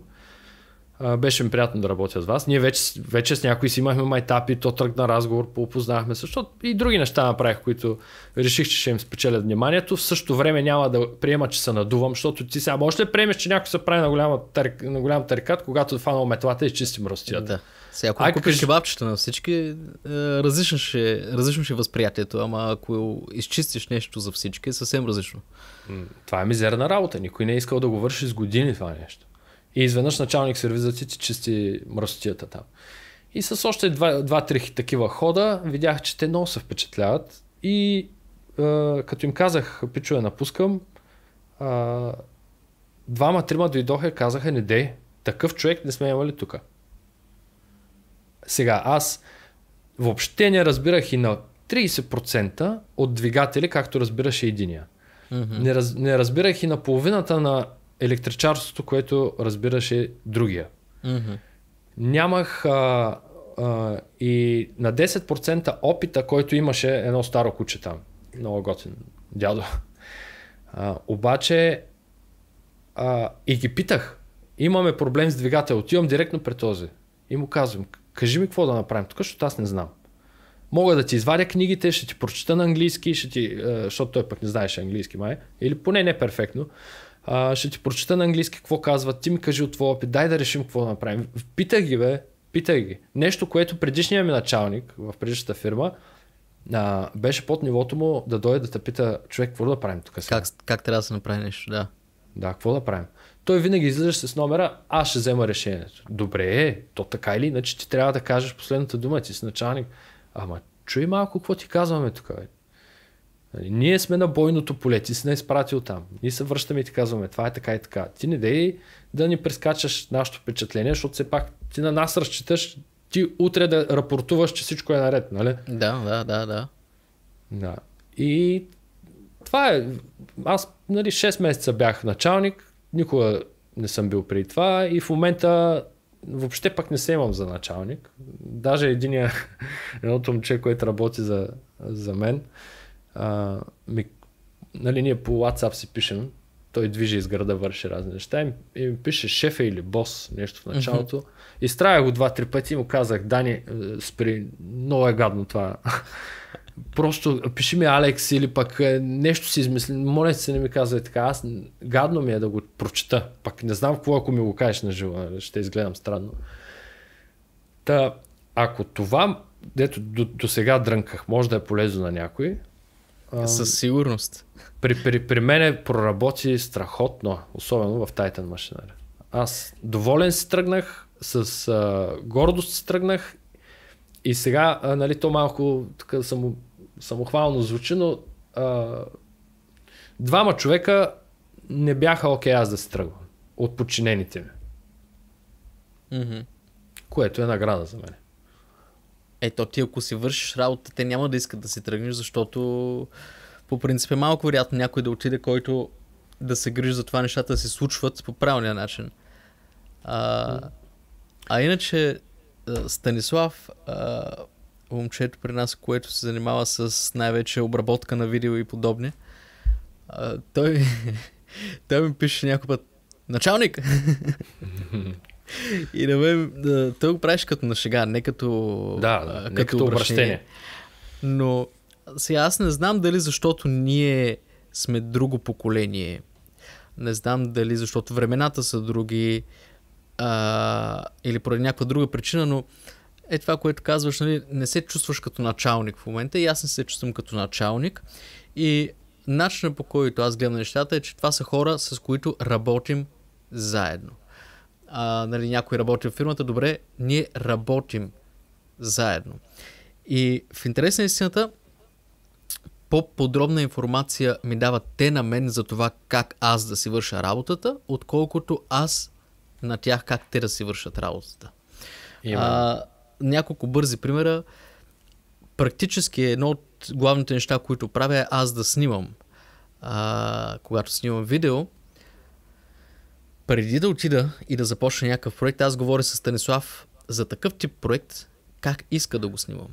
беше ми приятно да работя с вас. Ние вече, вече с някои си имахме майтапи, то тръгна разговор, поопознахме също, защото и други неща направих, които реших, че ще им спечелят вниманието. В същото време няма да приема, че се надувам, защото ти сега може да приемеш, че някой се прави на, голяма, тър... на голям търкат, когато фанал метлата и чистим растията. Да. Сега, ако Ай, купиш кажи... кебабчета на всички, е, различно ще, различно ще е възприятието, ама ако изчистиш нещо за всички, е съвсем различно. Това е мизерна работа. Никой не е искал да го върши с години това нещо. И изведнъж началник сервиза ти чисти мръсотията там. И с още два-три два, такива хода видях, че те много се впечатляват и е, като им казах, пичове, напускам, е, двама-трима дойдоха и казаха, не дей, такъв човек не сме имали тук. Сега, аз въобще не разбирах и на 30% от двигатели, както разбираше единия. Mm-hmm. Не, раз, не разбирах и на половината на електричарството, което разбираше другия. Mm-hmm. Нямах а, а, и на 10% опита, който имаше едно старо куче там. Много готин дядо. А, обаче а, и ги питах, имаме проблем с двигател, отивам директно при този. И му казвам, кажи ми какво да направим тук, защото аз не знам. Мога да ти извадя книгите, ще ти прочета на английски, ще ти, защото той пък не знаеше английски май, е. или поне не перфектно а, ще ти прочета на английски какво казват, ти ми кажи от твоя опит, дай да решим какво да направим. Питай ги, бе, питай ги. Нещо, което предишният ми началник в предишната фирма а, беше под нивото му да дойде да те пита човек какво да правим тук сега. Как, как трябва да се направи нещо, да. Да, какво да правим? Той винаги излизаш с номера, аз ще взема решението. Добре, е, то така или иначе ти трябва да кажеш последната дума, ти си началник. Ама чуй малко какво ти казваме тук, бе. Нали, ние сме на бойното поле, ти си не изпратил там. Ние се връщаме и ти казваме, това е така и така. Ти не дей да ни прескачаш нашето впечатление, защото все пак ти на нас разчиташ, ти утре да рапортуваш, че всичко е наред, нали? Да, да, да, да. да. И това е, аз нали, 6 месеца бях началник, никога не съм бил при това и в момента въобще пък не се имам за началник. Даже единия, едното момче, което работи за, за мен, а, ми, нали, ние по WhatsApp си пишем, той движи из града, върши разни неща и, и ми пише шефа или бос, нещо в началото. Mm-hmm. Изтрая го два-три пъти и му казах, Дани, е, спри, много е гадно това. Просто пиши ми Алекс или пък е, нещо си измисли. Моля се, не ми казвай така. Аз гадно ми е да го прочета. Пак не знам какво, ако ми го кажеш на живо. Нали, ще изгледам странно. Та, ако това, дето до, до сега дрънках, може да е полезно на някой, със сигурност. При, при, при мене проработи страхотно, особено в Titan Machinery. Аз доволен си тръгнах, с а, гордост си тръгнах и сега, а, нали, то малко така само, самохвално звучи, но а, двама човека не бяха окей okay, аз да се тръгвам от подчинените ми. Mm-hmm. Което е награда за мен. Ето, ти ако си вършиш работа, те няма да искат да си тръгнеш, защото по принцип е малко вероятно някой да отиде, който да се грижи за това нещата да се случват по правилния начин. А, а иначе Станислав, а, момчето при нас, което се занимава с най-вече обработка на видео и подобни, а, той, той ми пише някой път Началник! И на мен, да, той го правиш като на шега, не като, да, да, като, не като обращение. обращение. Но сега аз не знам дали защото ние сме друго поколение. Не знам дали защото времената са други а, или поради някаква друга причина, но е това, което казваш, нали, не се чувстваш като началник в момента и аз не се чувствам като началник. И начинът по който аз гледам нещата е, че това са хора, с които работим заедно а, нали, някой работи в фирмата, добре, ние работим заедно. И в интерес на истината, по-подробна информация ми дават те на мен за това как аз да си върша работата, отколкото аз на тях как те да си вършат работата. А, няколко бързи примера. Практически едно от главните неща, които правя е аз да снимам. А, когато снимам видео, преди да отида и да започна някакъв проект, аз говоря с Станислав за такъв тип проект, как иска да го снимам.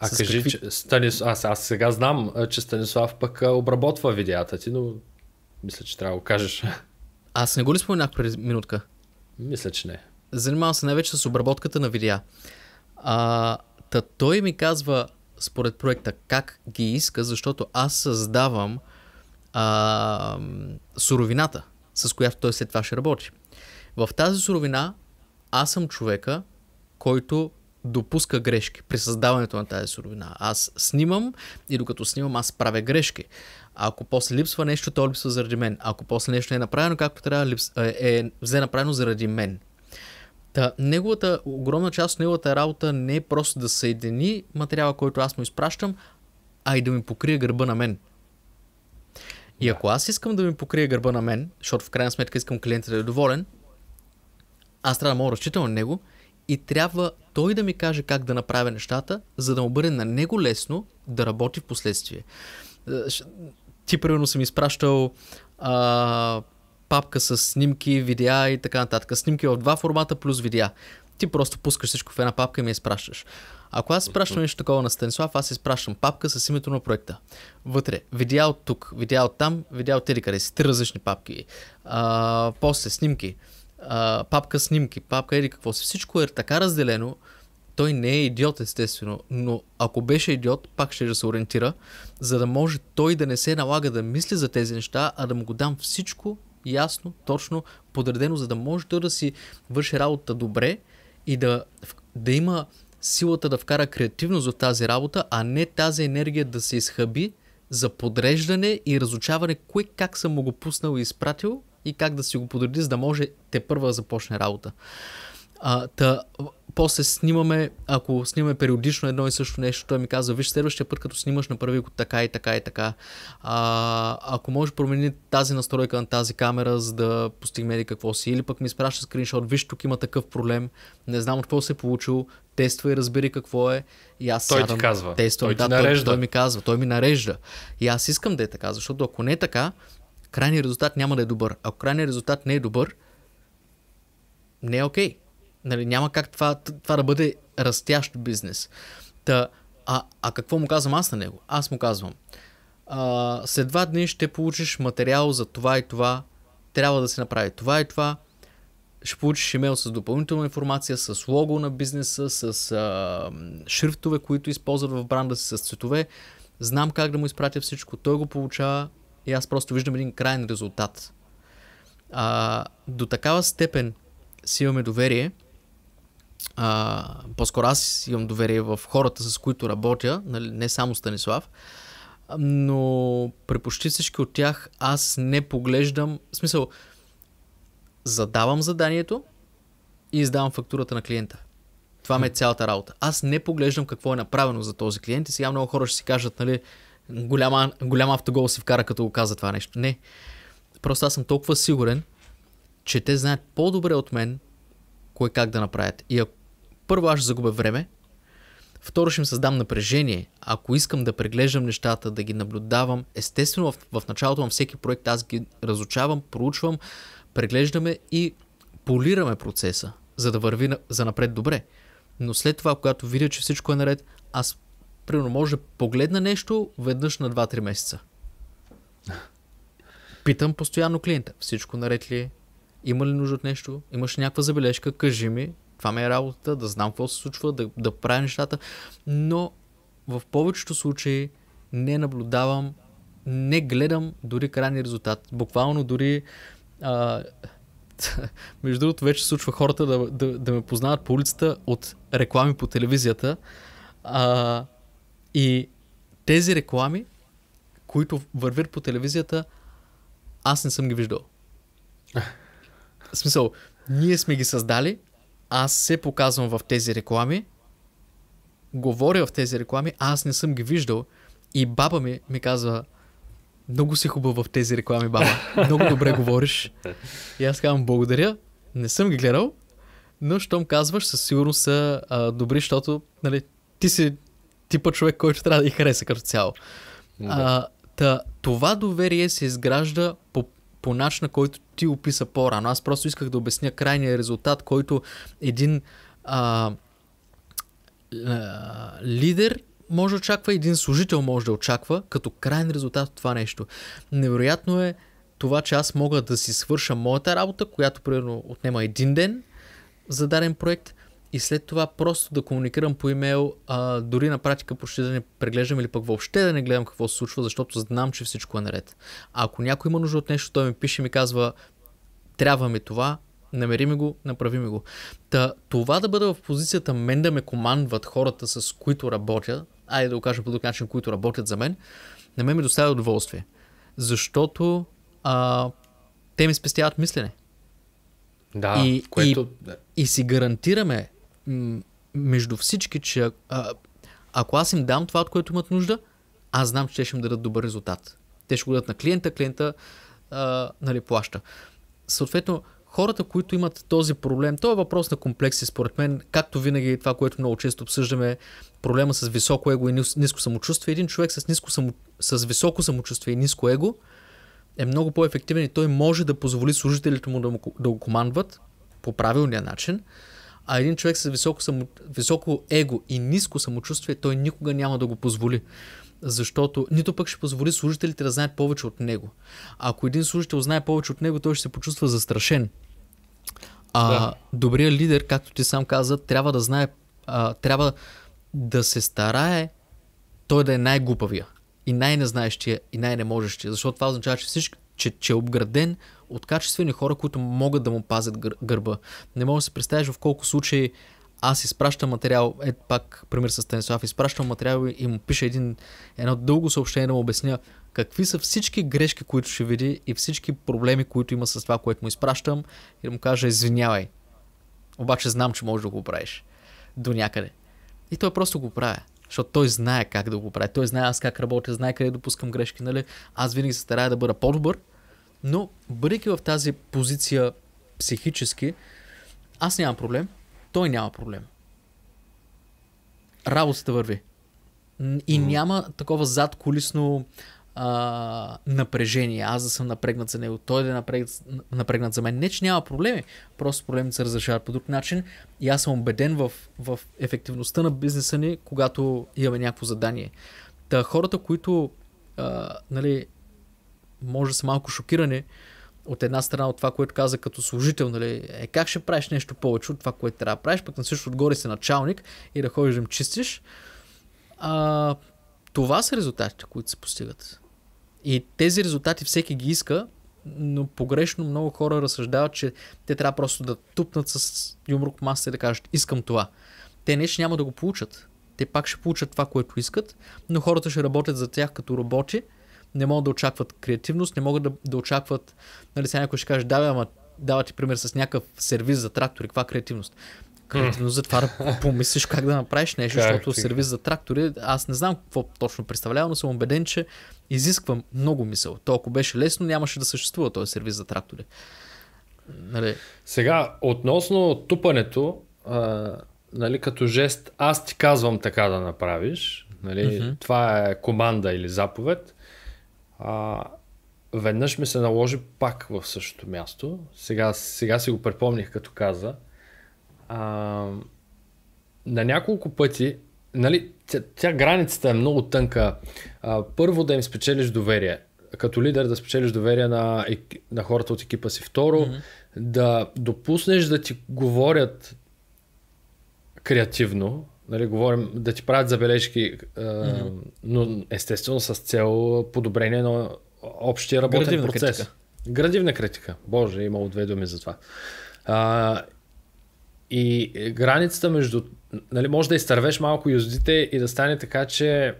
А с кажи, какви... че Станис... аз, аз сега знам, че Станислав пък обработва видеята ти, но мисля, че трябва да го кажеш. Аз не го ли споменах през минутка? Мисля, че не. Занимавам се най-вече с обработката на видеа. А, та той ми казва според проекта как ги иска, защото аз създавам а, суровината с която той след това ще работи. В тази суровина аз съм човека, който допуска грешки при създаването на тази суровина. Аз снимам и докато снимам, аз правя грешки. Ако после липсва нещо, то липсва заради мен. Ако после нещо не е направено както трябва, липс... е, е взе направено заради мен. Та, неговата, огромна част от неговата работа не е просто да съедини материала, който аз му изпращам, а и да ми покрие гърба на мен. И ако аз искам да ми покрие гърба на мен, защото в крайна сметка искам клиента да е доволен, аз трябва да мога разчитам на него и трябва той да ми каже как да направя нещата, за да му бъде на него лесно да работи в последствие. Е, ти, примерно, съм изпращал а, папка с снимки, видеа и така нататък. Снимки в два формата плюс видеа. Ти просто пускаш всичко в една папка и ми изпращаш. Ако аз изпращам нещо такова на Станислав, аз изпращам папка с името на проекта. Вътре, видя от тук, видя от там, видя от тези къде си, три различни папки. А, после снимки, а, папка снимки, папка или какво си. Всичко е така разделено, той не е идиот, естествено, но ако беше идиот, пак ще да се ориентира, за да може той да не се налага да мисли за тези неща, а да му го дам всичко ясно, точно, подредено, за да може той да си върши работа добре и да, да има силата да вкара креативност в тази работа, а не тази енергия да се изхъби за подреждане и разучаване кое как съм му го пуснал и изпратил и как да си го подреди, за да може те първа да започне работа. А, та, после снимаме, ако снимаме периодично едно и също нещо, той ми казва, виж следващия път, като снимаш, направи го така и така и така. А, ако може промени тази настройка на тази камера, за да постигне ли какво си, или пък ми изпраща скриншот, виж тук има такъв проблем, не знам от какво се е получил, тества и разбери какво е. И аз той сядам, ти казва. Тества, той, да, ти нарежда. Той, той ми казва, той ми нарежда. И аз искам да е така, защото ако не е така, крайният резултат няма да е добър. Ако крайният резултат не е добър, не е окей. Okay. Нали, няма как това, това да бъде растящ бизнес. Та, а, а какво му казвам аз на него? Аз му казвам, а, след два дни ще получиш материал за това и това, трябва да се направи това и това, ще получиш имейл с допълнителна информация, с лого на бизнеса, с а, шрифтове, които използват в бранда си, с цветове. Знам как да му изпратя всичко. Той го получава и аз просто виждам един крайен резултат. А, до такава степен си имаме доверие, а, по-скоро аз имам доверие в хората, с които работя, нали, не само Станислав, но при почти всички от тях аз не поглеждам, в смисъл, задавам заданието и издавам фактурата на клиента. Това ме е цялата работа. Аз не поглеждам какво е направено за този клиент и сега много хора ще си кажат, нали, голяма, голям автогол си вкара, като го каза това нещо. Не. Просто аз съм толкова сигурен, че те знаят по-добре от мен кое как да направят. И ако първо аз ще загубя време, второ ще им създам напрежение. Ако искам да преглеждам нещата, да ги наблюдавам, естествено в, в началото на всеки проект аз ги разучавам, проучвам, преглеждаме и полираме процеса, за да върви на, за напред добре. Но след това, когато видя, че всичко е наред, аз примерно може да погледна нещо веднъж на 2-3 месеца. Питам постоянно клиента, всичко наред ли е? Има ли нужда от нещо? Имаш някаква забележка? Кажи ми. Това ми е работата, да знам какво се случва, да, да правя нещата. Но в повечето случаи не наблюдавам, не гледам дори крайния резултат. Буквално дори а, между другото, вече случва хората да, да, да ме познават по улицата от реклами по телевизията. А, и тези реклами, които вървят по телевизията, аз не съм ги виждал. В смисъл, ние сме ги създали, аз се показвам в тези реклами, говоря в тези реклами, аз не съм ги виждал. И баба ми ми казва, много си хубав в тези реклами, баба. Много добре говориш. И аз казвам благодаря. Не съм ги гледал, но щом казваш, със сигурност са а, добри, защото нали, ти си типа човек, който трябва да ги хареса като цяло. Да. А, та, това доверие се изгражда по, по начина, който ти описа по-рано. Аз просто исках да обясня крайния резултат, който един а, а, лидер може да очаква, един служител може да очаква като крайен резултат от това нещо. Невероятно е това, че аз мога да си свърша моята работа, която примерно отнема един ден за даден проект и след това просто да комуникирам по имейл, а, дори на практика почти да не преглеждам или пък въобще да не гледам какво се случва, защото знам, че всичко е наред. А ако някой има нужда от нещо, той ми пише и ми казва, трябва ми това, намери ми го, направи ми го. Та, това да бъда в позицията мен да ме командват хората, с които работя, айде да го кажа по друг начин, които работят за мен, на мен ми доставя удоволствие. Защото а, те ми спестяват мислене. Да, и, което... и, и си гарантираме м- между всички, че а, ако аз им дам това, от което имат нужда, аз знам, че те ще им дадат добър резултат. Те ще го дадат на клиента, клиента а, нали, плаща. Съответно, хората, които имат този проблем, то е въпрос на комплекси, според мен, както винаги това, което много често обсъждаме, проблема с високо его и ниско самочувствие. Един човек с, ниско само, с високо самочувствие и ниско его е много по-ефективен и той може да позволи служителите му да, му, да го командват по правилния начин. А един човек с високо, само, високо его и ниско самочувствие, той никога няма да го позволи. Защото нито пък ще позволи служителите да знаят повече от него. Ако един служител знае повече от него, той ще се почувства застрашен. А, да. Добрият лидер, както ти сам каза, трябва да знае, а, трябва да се старае той да е най-глупавия и най-незнаещия и най-неможещия, защото това означава, че, всички, че, че е обграден от качествени хора, които могат да му пазят гър, гърба. Не мога да се представиш в колко случаи аз изпращам материал, е пак пример с Станислав, изпращам материал и му пише един, едно дълго съобщение да му обясня какви са всички грешки, които ще види и всички проблеми, които има с това, което му изпращам и да му кажа извинявай. Обаче знам, че можеш да го правиш. До някъде. И той просто го прави. Защото той знае как да го прави. Той знае аз как работя, знае къде допускам грешки, нали? Аз винаги се старая да бъда по-добър. Но, бъдейки в тази позиция психически, аз нямам проблем, той няма проблем. Работата върви. И няма такова задколисно а, напрежение, аз да съм напрегнат за него, той да е напрегнат, напрегнат за мен. Не, че няма проблеми, просто проблемите се разрешават по друг начин и аз съм убеден в, в ефективността на бизнеса ни, когато имаме някакво задание. Та хората, които а, нали, може да са малко шокирани от една страна от това, което каза като служител, нали, е как ще правиш нещо повече от това, което трябва да правиш, пък на също отгоре си началник и да ходиш да им чистиш. А, това са резултатите, които се постигат. И тези резултати всеки ги иска, но погрешно много хора разсъждават, че те трябва просто да тупнат с юмрук масата и да кажат, искам това. Те не, няма да го получат. Те пак ще получат това, което искат, но хората ще работят за тях като роботи, не могат да очакват креативност, не могат да, да очакват, нали сега някой ще каже, да, ама дава ти пример с някакъв сервис за трактори, каква креативност това да помислиш как да направиш нещо, защото ти? сервис за трактори, аз не знам какво точно представлява, но съм убеден, че изисква много мисъл. То ако беше лесно, нямаше да съществува този сервис за трактори. Нали? Сега, относно тупането, а, нали, като жест, аз ти казвам така да направиш, нали, mm-hmm. това е команда или заповед, а, веднъж ми се наложи пак в същото място. Сега, сега си го припомних като каза. А, на няколко пъти, нали, тя, тя границата е много тънка. А, първо да им спечелиш доверие. Като лидер да спечелиш доверие на, на хората от екипа си. Второ, mm-hmm. да допуснеш да ти говорят креативно, нали, говорим, да ти правят забележки, mm-hmm. но естествено с цел подобрение на общия работен Градивна процес. Критика. Градивна критика. Боже, имало две думи за това. А, и е, границата между... Нали, може да изтървеш малко юздите и да стане така, че...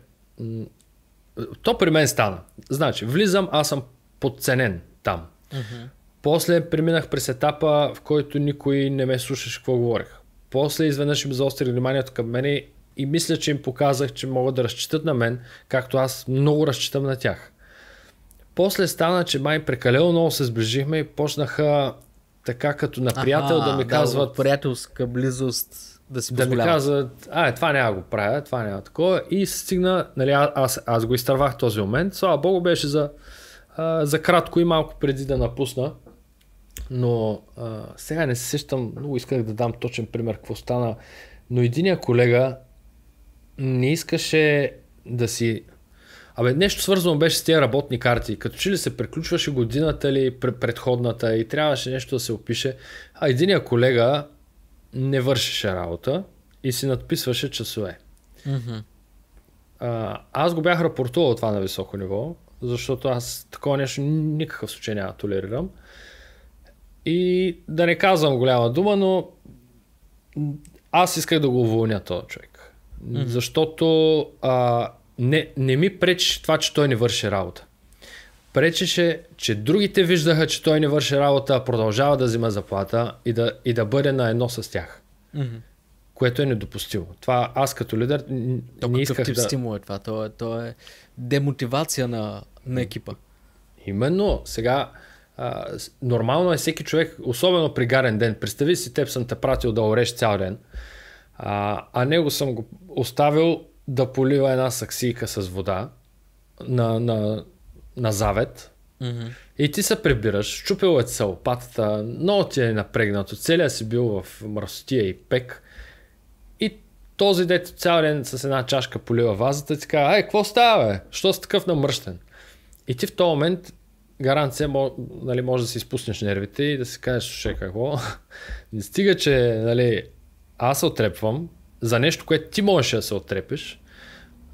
То при мен стана. Значи, влизам, аз съм подценен там. Uh-huh. После преминах през етапа, в който никой не ме слушаше какво говорех. После изведнъж им заостри вниманието към мене и мисля, че им показах, че могат да разчитат на мен, както аз много разчитам на тях. После стана, че май прекалено много се сближихме и почнаха така като на приятел А-а, да ми да, казват... приятелска близост да си Да ми казват, а, това няма го правя, това няма такова. И се стигна, нали, аз, аз го изтървах този момент. Слава Богу, беше за, а, за кратко и малко преди да напусна. Но а, сега не се сещам, много исках да дам точен пример какво стана. Но единия колега не искаше да си Абе, нещо свързано беше с тези работни карти. Като че ли се приключваше годината ли предходната и трябваше нещо да се опише. А единия колега не вършеше работа и си надписваше часове. Mm-hmm. А, аз го бях рапортувал това на високо ниво, защото аз такова нещо никакъв случай няма толерирам. И да не казвам голяма дума, но аз исках да го уволня този човек. Mm-hmm. Защото а, не, не ми пречеше това, че той не върши работа. Пречеше, че другите виждаха, че той не върши работа, продължава да взима заплата и да, и да бъде на едно с тях. Mm-hmm. Което е недопустимо. Това аз като лидер то, не исках тип да... стимул е това. То е, то е демотивация на, на екипа. Именно. Сега а, нормално е всеки човек, особено при гарен ден. Представи си, теб съм те пратил да ореш цял ден, а, а него съм го оставил да полива една саксийка с вода на, на, на завет. Mm-hmm. И ти се прибираш, чупил е се лопатата, много ти е напрегнато, целият си бил в мръсотия и пек. И този дет цял ден с една чашка полива вазата и ти казва, ай, какво става, бе? Що си такъв намръщен? И ти в този момент гаранция, нали, може да си изпуснеш нервите и да си кажеш, слушай, какво? Не стига, че нали, аз се отрепвам за нещо, което ти можеш да се отрепиш,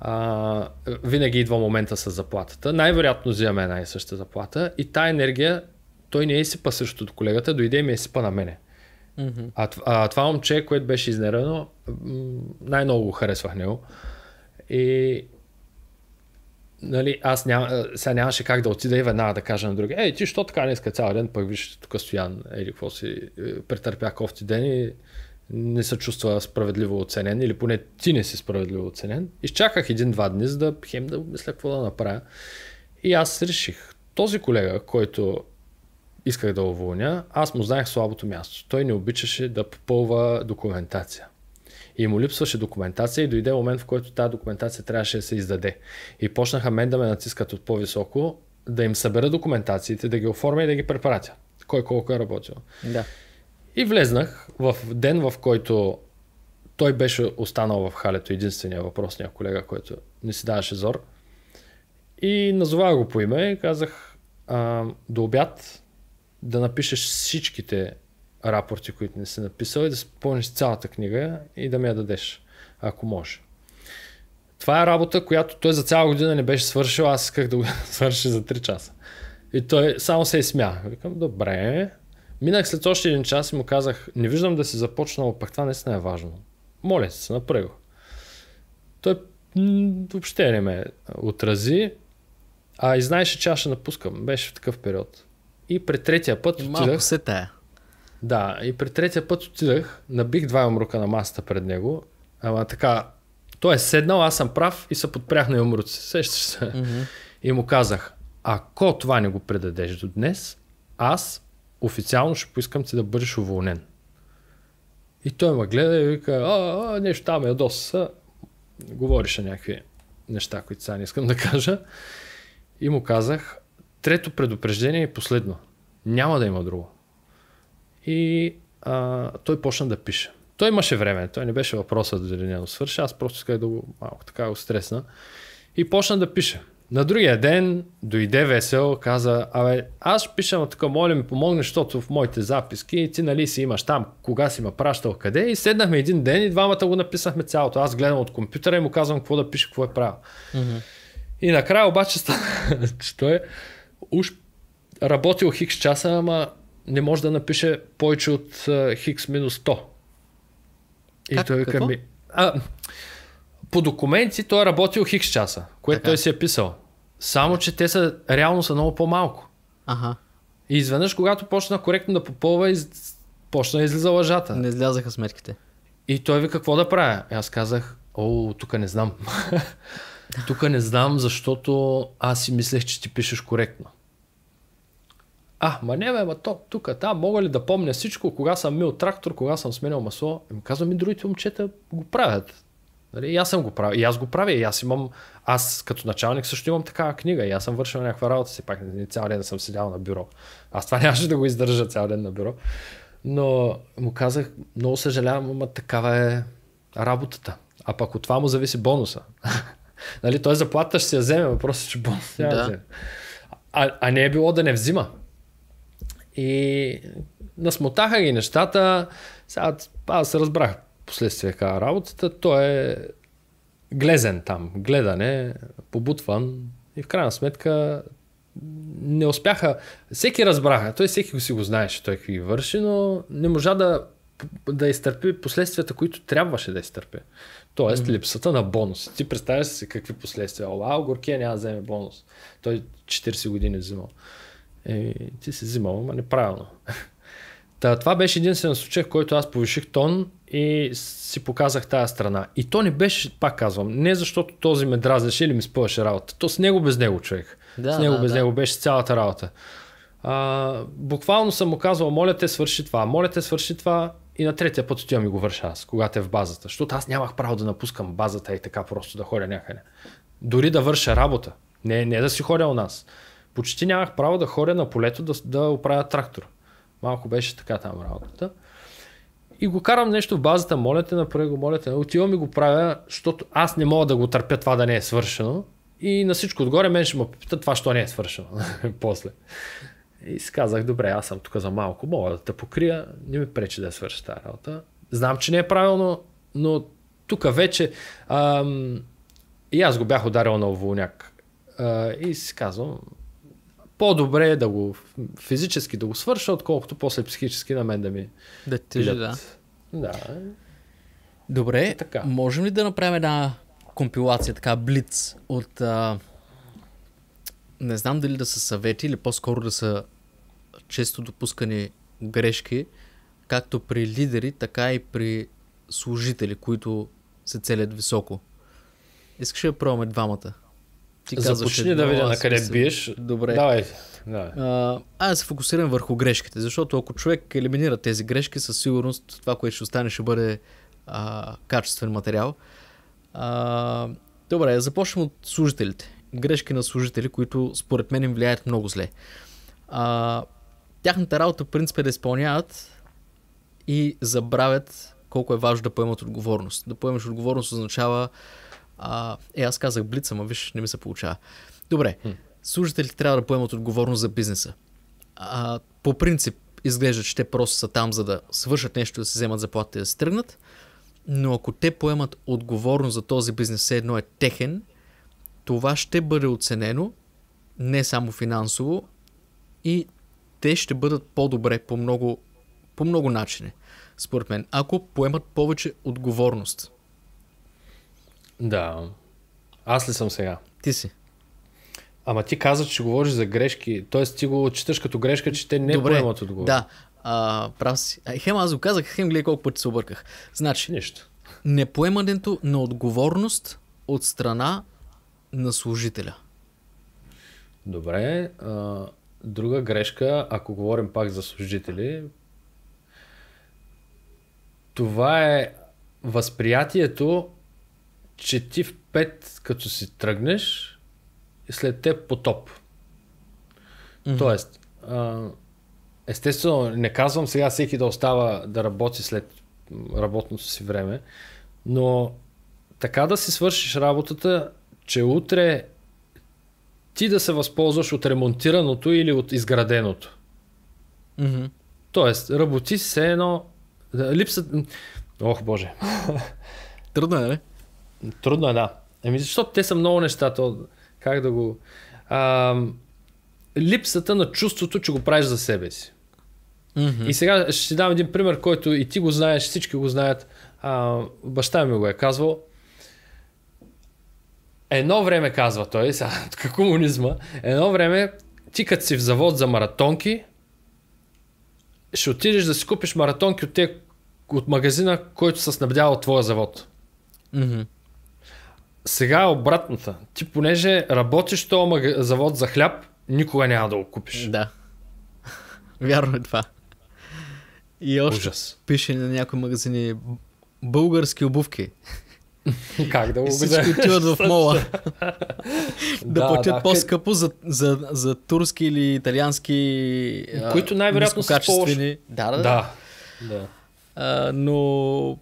а, винаги идва момента с заплатата. Най-вероятно взимаме една и съща заплата и та енергия той не е изсипа също от колегата, дойде и ми е сипа на мене. Mm-hmm. А, а това момче, което беше изнервено, най-много го харесвах него. И нали, аз ням, сега нямаше как да отида и веднага да кажа на друга, ей, ти що така не иска цял ден, пък виж тук стоян, ели какво си, е, претърпя кофти ден и не се чувства справедливо оценен, или поне ти не си справедливо оценен. Изчаках един-два дни, за да хем да мисля какво да направя. И аз реших, този колега, който исках да уволня, аз му знаех слабото място. Той не обичаше да попълва документация. И му липсваше документация и дойде момент, в който тази документация трябваше да се издаде. И почнаха мен да ме натискат от по-високо, да им събера документациите, да ги оформя и да ги препратя. Кой колко е работил. Да. И влезнах в ден, в който той беше останал в халето, единствения въпросния колега, който не си даваше зор. И назова го по име и казах а, до обяд да напишеш всичките рапорти, които не си написал и да спомниш цялата книга и да ми я дадеш, ако може. Това е работа, която той за цяла година не беше свършил, аз исках да го свърши за 3 часа. И той само се е смя. Викам, добре, Минах след още един час и му казах, не виждам да си започнал, пък това наистина е важно. Моля се, направи го. Той въобще не ме отрази, а и знаеше, че аз ще напускам. Беше в такъв период. И при третия път и отидах... Малко се тая. Да, и при третия път отидах, набих два юмрука на масата пред него, ама така, той е седнал, аз съм прав и се подпрях на юмруци. Сещаш се. Mm-hmm. И му казах, ако това не го предадеш до днес, аз официално ще поискам ти да бъдеш уволнен. И той ме гледа и вика, а, а нещо там е дос. Говорише някакви неща, които сега не искам да кажа. И му казах, трето предупреждение и е последно. Няма да има друго. И а, той почна да пише. Той имаше време, той не беше въпросът дали не го свърши, аз просто исках да го малко така го стресна. И почна да пише. На другия ден дойде Весел, каза, абе, аз пишам така, моля ми помогне, защото в моите записки ти нали си имаш там, кога си ме пращал, къде и седнахме един ден и двамата го написахме цялото. Аз гледам от компютъра и му казвам какво да пише, какво е правил. Mm-hmm. И накрая обаче стана, че той е уж работил хикс часа, ама не може да напише повече от хикс минус 100. И как, той вика ми... А, по документи той е работил хикс часа, което така. той си е писал. Само, че те са реално са много по-малко. Ага. И изведнъж, когато почна коректно да попълва, из... почна да излиза лъжата. Не излязаха сметките. И той ви какво да правя? аз казах, о, тук не знам. тук не знам, защото аз си мислех, че ти пишеш коректно. А, ма не, бе, ма то, тук, там, мога ли да помня всичко, кога съм мил трактор, кога съм сменял масло? И ми казвам, и другите момчета го правят. Нали, и аз съм го правил. И аз го правя. И аз имам, аз като началник също имам такава книга. И аз съм вършил някаква работа си. Пак цял ден съм седял на бюро. Аз това нямаше да го издържа цял ден на бюро. Но му казах, много съжалявам, ама такава е работата. А пък от това му зависи бонуса. нали, той заплата ще си я вземе, въпросът е, че бонус да. вземе. А, а не е било да не взима. И насмотаха ги нещата. Сега аз разбрах последствие ка работата, той е глезен там, гледане, побутван и в крайна сметка не успяха, всеки разбраха, той всеки го си го знаеше, той какви върши, но не можа да, да изтърпи последствията, които трябваше да изтърпи. Тоест mm-hmm. липсата на бонус. Ти представяш си какви последствия. Ола, горкия няма да вземе бонус. Той 40 години е взима Е, ти си взимал, ама неправилно. Та, това беше единствен случай, в който аз повиших тон и си показах тая страна. И то не беше, пак казвам, не защото този ме дразнеше или ми спъваше работа. То с него без него човек. Да, с него да, без да. него беше цялата работа. А, буквално съм му казвал, моля те свърши това, моля те свърши това и на третия път отивам и го върша аз, когато е в базата. Защото аз нямах право да напускам базата и така просто да ходя някъде. Дори да върша работа. Не, не да си ходя у нас. Почти нямах право да ходя на полето да, да оправя трактор. Малко беше така там работата. И го карам нещо в базата, моля те, направи го, моля те. Отивам и го правя, защото аз не мога да го търпя това да не е свършено. И на всичко отгоре мен ще ме попитат това, що не е свършено. После. И си казах, добре, аз съм тук за малко, мога да те покрия, не ми пречи да свърши тази работа. Знам, че не е правилно, но тук вече ам, и аз го бях ударил на уволняк. А, и си казвам, по-добре е да го физически да го свърша, отколкото после психически на мен да ми да тежи, да. да. Добре, така. можем ли да направим една компилация, така блиц от а, не знам дали да са съвети или по-скоро да са често допускани грешки, както при лидери, така и при служители, които се целят високо. Искаш ли да пробваме двамата? ти Започни казваш, да видя на къде биеш. Добре. Давай. Да. А, аз се фокусирам върху грешките, защото ако човек елиминира тези грешки, със сигурност това, което ще остане, ще бъде а, качествен материал. А, добре, започвам от служителите. Грешки на служители, които според мен им влияят много зле. А, тяхната работа, в принцип, е да изпълняват и забравят колко е важно да поемат отговорност. Да поемеш отговорност означава а, е, аз казах блица, ама виж, не ми се получава. Добре, служителите трябва да поемат отговорност за бизнеса. А, по принцип, изглежда, че те просто са там, за да свършат нещо, да си вземат заплатите и да се тръгнат. Но ако те поемат отговорност за този бизнес, все едно е техен, това ще бъде оценено не само финансово и те ще бъдат по-добре по много, по много начини, според мен, ако поемат повече отговорност. Да. Аз ли съм сега? Ти си. Ама ти каза, че говориш за грешки, т.е. ти го отчиташ като грешка, че те не Добре, поемат отговор. Да, а, прав си. А, хем аз го казах, хем гледай колко пъти се обърках. Значи, Нищо. непоемането на отговорност от страна на служителя. Добре, а, друга грешка, ако говорим пак за служители, това е възприятието че ти в пет, като си тръгнеш, след теб потоп. Mm-hmm. Тоест, естествено, не казвам сега всеки да остава да работи след работното си време, но така да си свършиш работата, че утре ти да се възползваш от ремонтираното или от изграденото. Mm-hmm. Тоест, работи се едно. Липсата. Ох, Боже. Трудно е, не? Трудно е, да. Еми, защото те са много неща, то, как да го... А, липсата на чувството, че го правиш за себе си. Mm-hmm. И сега ще дам един пример, който и ти го знаеш, всички го знаят. А, баща ми го е казвал. Едно време, казва той, сега, комунизма, едно време ти като си в завод за маратонки, ще отидеш да си купиш маратонки от, те, от магазина, който се снабдява от твоя завод. Mm-hmm. Сега е обратната. Ти понеже работиш този завод за хляб, никога няма да го купиш. Да. Вярно е това. И още Ужас. пише на някои магазини български обувки. Как да го Всички отиват в мола. да платят да, по-скъпо за, за, за турски или италиански. Които най-вероятно са по Да, да. да. да. А, но,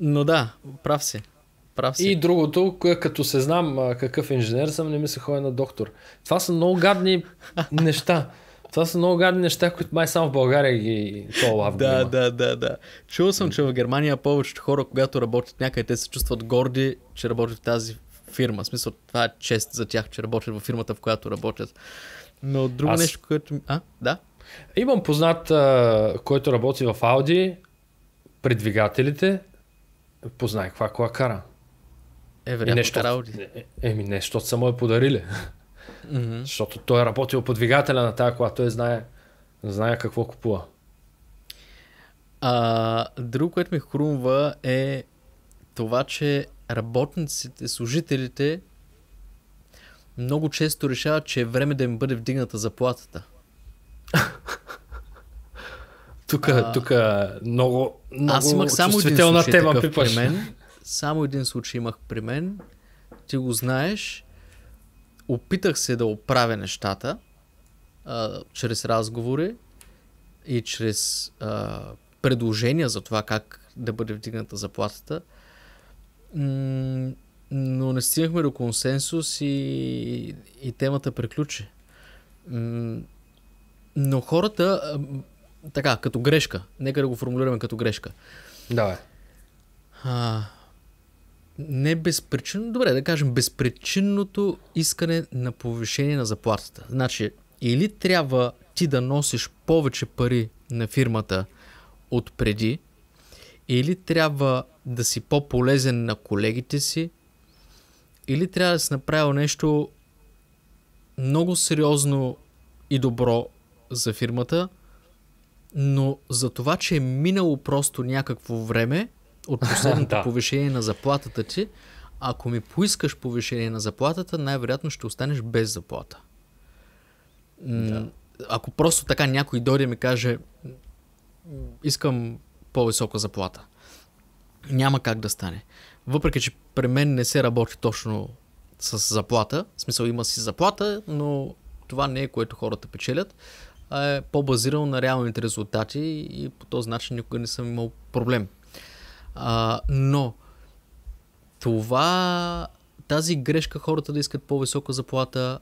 но да, прав си прав си. И другото, като се знам какъв инженер съм, не ми се ходя на доктор. Това са много гадни неща. Това са много гадни неща, които май само в България ги то Да, да, да, да. Чувал съм, че в Германия повечето хора, когато работят някъде, те се чувстват горди, че работят в тази фирма. В смисъл, това е чест за тях, че работят в фирмата, в която работят. Но друго Аз... нещо, което... А, да? Имам познат, а, който работи в Ауди, при двигателите, познай каква е кола кара. Е, вероятно, нещо, карал е, е, Еми, не, защото са му е подарили. Mm-hmm. Защото той е работил по двигателя на тази кола, той знае, знае какво купува. А, друго, което ми хрумва е това, че работниците, служителите много често решават, че е време да им бъде вдигната заплатата. тук, а, тук много, много аз имах само чувствителна тема при мен. Само един случай имах при мен. Ти го знаеш. Опитах се да оправя нещата а, чрез разговори и чрез а, предложения за това как да бъде вдигната заплатата. Но не стигнахме до консенсус и, и темата приключи. Но хората, така, като грешка, нека да го формулираме като грешка. Да. А, не безпричинно, добре да кажем, безпричинното искане на повишение на заплатата. Значи, или трябва ти да носиш повече пари на фирмата от преди, или трябва да си по-полезен на колегите си, или трябва да си направил нещо много сериозно и добро за фирмата, но за това, че е минало просто някакво време – от последното да. повишение на заплатата ти, ако ми поискаш повишение на заплатата, най-вероятно ще останеш без заплата. Да. Ако просто така някой дойде и ми каже, искам по-висока заплата, няма как да стане. Въпреки, че при мен не се работи точно с заплата, в смисъл има си заплата, но това не е което хората печелят, а е по-базирано на реалните резултати и по този начин никога не съм имал проблем а, но това, тази грешка хората да искат по-висока заплата,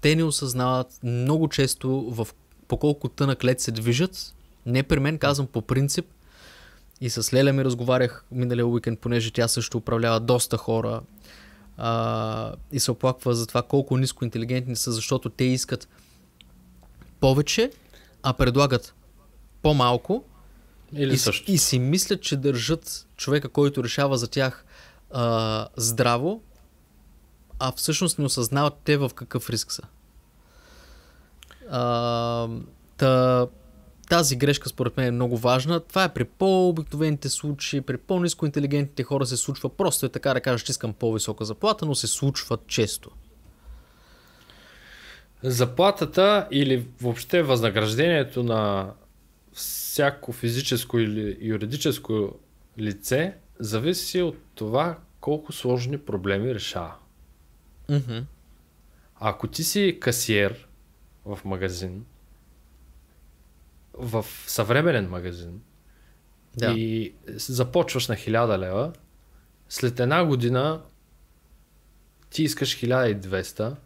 те не осъзнават много често в по колко тънък се движат. Не при мен, казвам по принцип. И с Леля ми разговарях миналия уикенд, понеже тя също управлява доста хора а, и се оплаква за това колко ниско интелигентни са, защото те искат повече, а предлагат по-малко или и, също. и си мислят, че държат човека, който решава за тях а, здраво, а всъщност не осъзнават те в какъв риск са. А, та, тази грешка според мен е много важна. Това е при по-обикновените случаи, при по-низко интелигентните хора се случва. Просто е така да кажеш, че искам по-висока заплата, но се случва често. Заплатата или въобще възнаграждението на всяко физическо или юридическо лице зависи от това колко сложни проблеми решава. Mm-hmm. Ако ти си касиер в магазин, в съвременен магазин, да. и започваш на 1000 лева, след една година ти искаш 1200,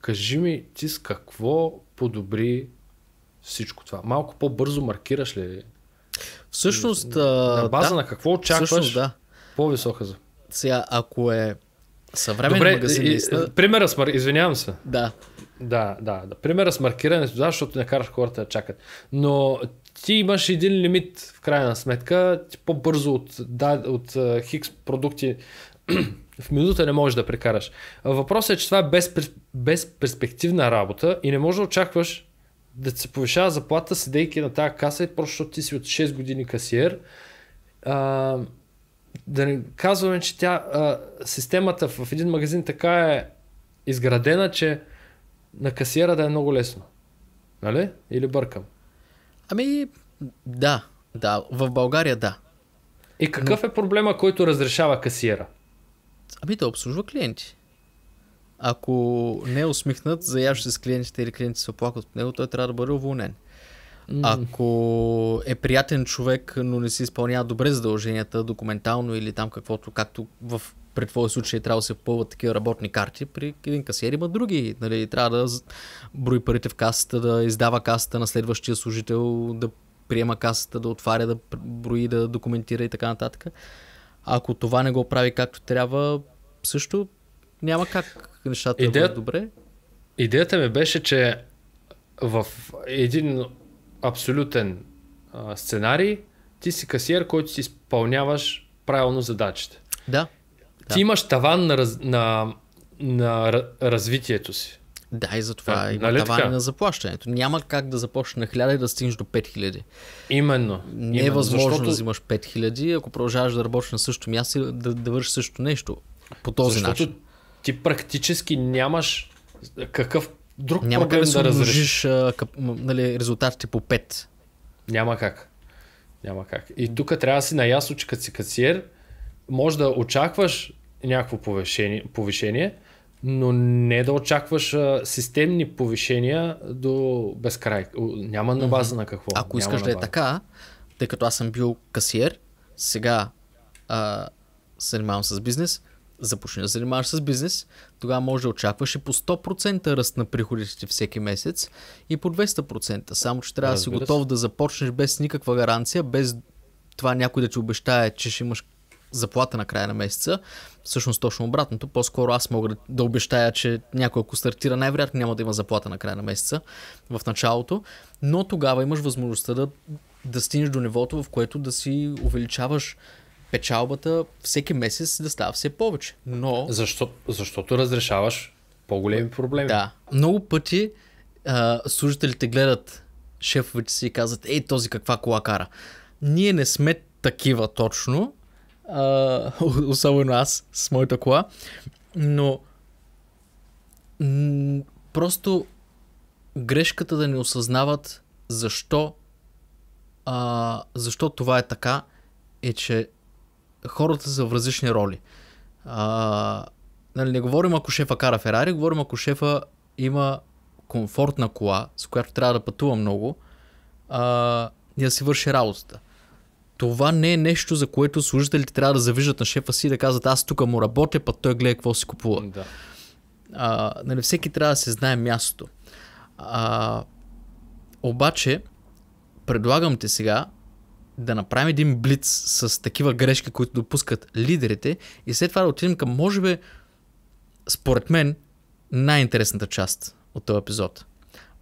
кажи ми ти с какво подобри всичко това? Малко по-бързо маркираш ли? Всъщност. На база да, на какво очакваш? Всъщност, да. По-висока за. Сега, ако е съвременен Добре, магазин. И, наистина... Примера с мар... Извинявам се. Да. Да, да, да. Примера с маркирането, да, защото не караш хората да чакат. Но ти имаш един лимит, в крайна сметка, ти по-бързо от, да, от хикс продукти в минута не можеш да прекараш. Въпросът е, че това е без, безперспективна работа и не можеш да очакваш да се повишава заплата, седейки на тази каса, и просто ти си от 6 години касиер. А, да не казваме, че тя, а, системата в един магазин така е изградена, че на касиера да е много лесно. Нали? Или бъркам? Ами, да, да. В България да. И какъв Но... е проблема, който разрешава касиера? Ами да обслужва клиенти. Ако не е усмихнат, заяжда се с клиентите или клиентите се оплакват от него, той трябва да бъде уволнен. Ако е приятен човек, но не си изпълнява добре задълженията, документално или там каквото, както в при твоя случай трябва да се пълват такива работни карти, при един касиер има други. Нали, трябва да брои парите в касата, да издава касата на следващия служител, да приема касата, да отваря, да брои, да документира и така нататък. Ако това не го прави както трябва, също няма как нещата Идея... да бъдат добре. Идеята ми беше, че в един абсолютен а, сценарий ти си касиер, който си изпълняваш правилно задачите. Да. Ти да. имаш таван на, раз, на, на развитието си. Да, и затова а, има нали тавани така? на заплащането. Няма как да започнеш на 1000 и да стигнеш до 5000. Именно. Не е възможно да взимаш 5000, ако продължаваш да работиш на същото място и да, да вършиш същото нещо. По този защото начин ти практически нямаш какъв друг Няма проблем как да, да разрешиш. нали, резултатите по 5. Няма как. Няма как. И тук трябва да си наясно, че като си касиер, може да очакваш някакво повишение, повишение но не да очакваш а, системни повишения до безкрай. Няма на база mm-hmm. на какво. Ако Няма искаш да е така, тъй като аз съм бил касиер, сега се занимавам с бизнес, започнеш да занимаваш с бизнес, тогава може да очакваш и по 100% ръст на приходите всеки месец и по 200%. Само, че трябва да, да си готов да започнеш без никаква гаранция, без това някой да ти обещае, че ще имаш заплата на края на месеца. Всъщност точно обратното. По-скоро аз мога да обещая, че някой ако стартира, най-вероятно няма да има заплата на края на месеца в началото, но тогава имаш възможността да, да стигнеш до нивото, в което да си увеличаваш печалбата всеки месец да става все повече. Но... Защо, защото разрешаваш по-големи проблеми. Да. Много пъти а, служителите гледат шефовете си и казват, ей, този каква кола кара. Ние не сме такива точно, а, особено аз с моята кола, но просто грешката да не осъзнават защо, а, защо това е така, е, че хората са в различни роли. А, нали, не говорим ако шефа кара Ферари, говорим ако шефа има комфортна кола, с която трябва да пътува много, а, и да си върши работата. Това не е нещо, за което служителите трябва да завиждат на шефа си и да казват аз тук му работя, пък той гледа какво си купува. Да. А, нали, всеки трябва да се знае мястото. А, обаче, предлагам ти сега да направим един блиц с такива грешки, които допускат лидерите и след това да отидем към, може би, според мен, най-интересната част от този епизод.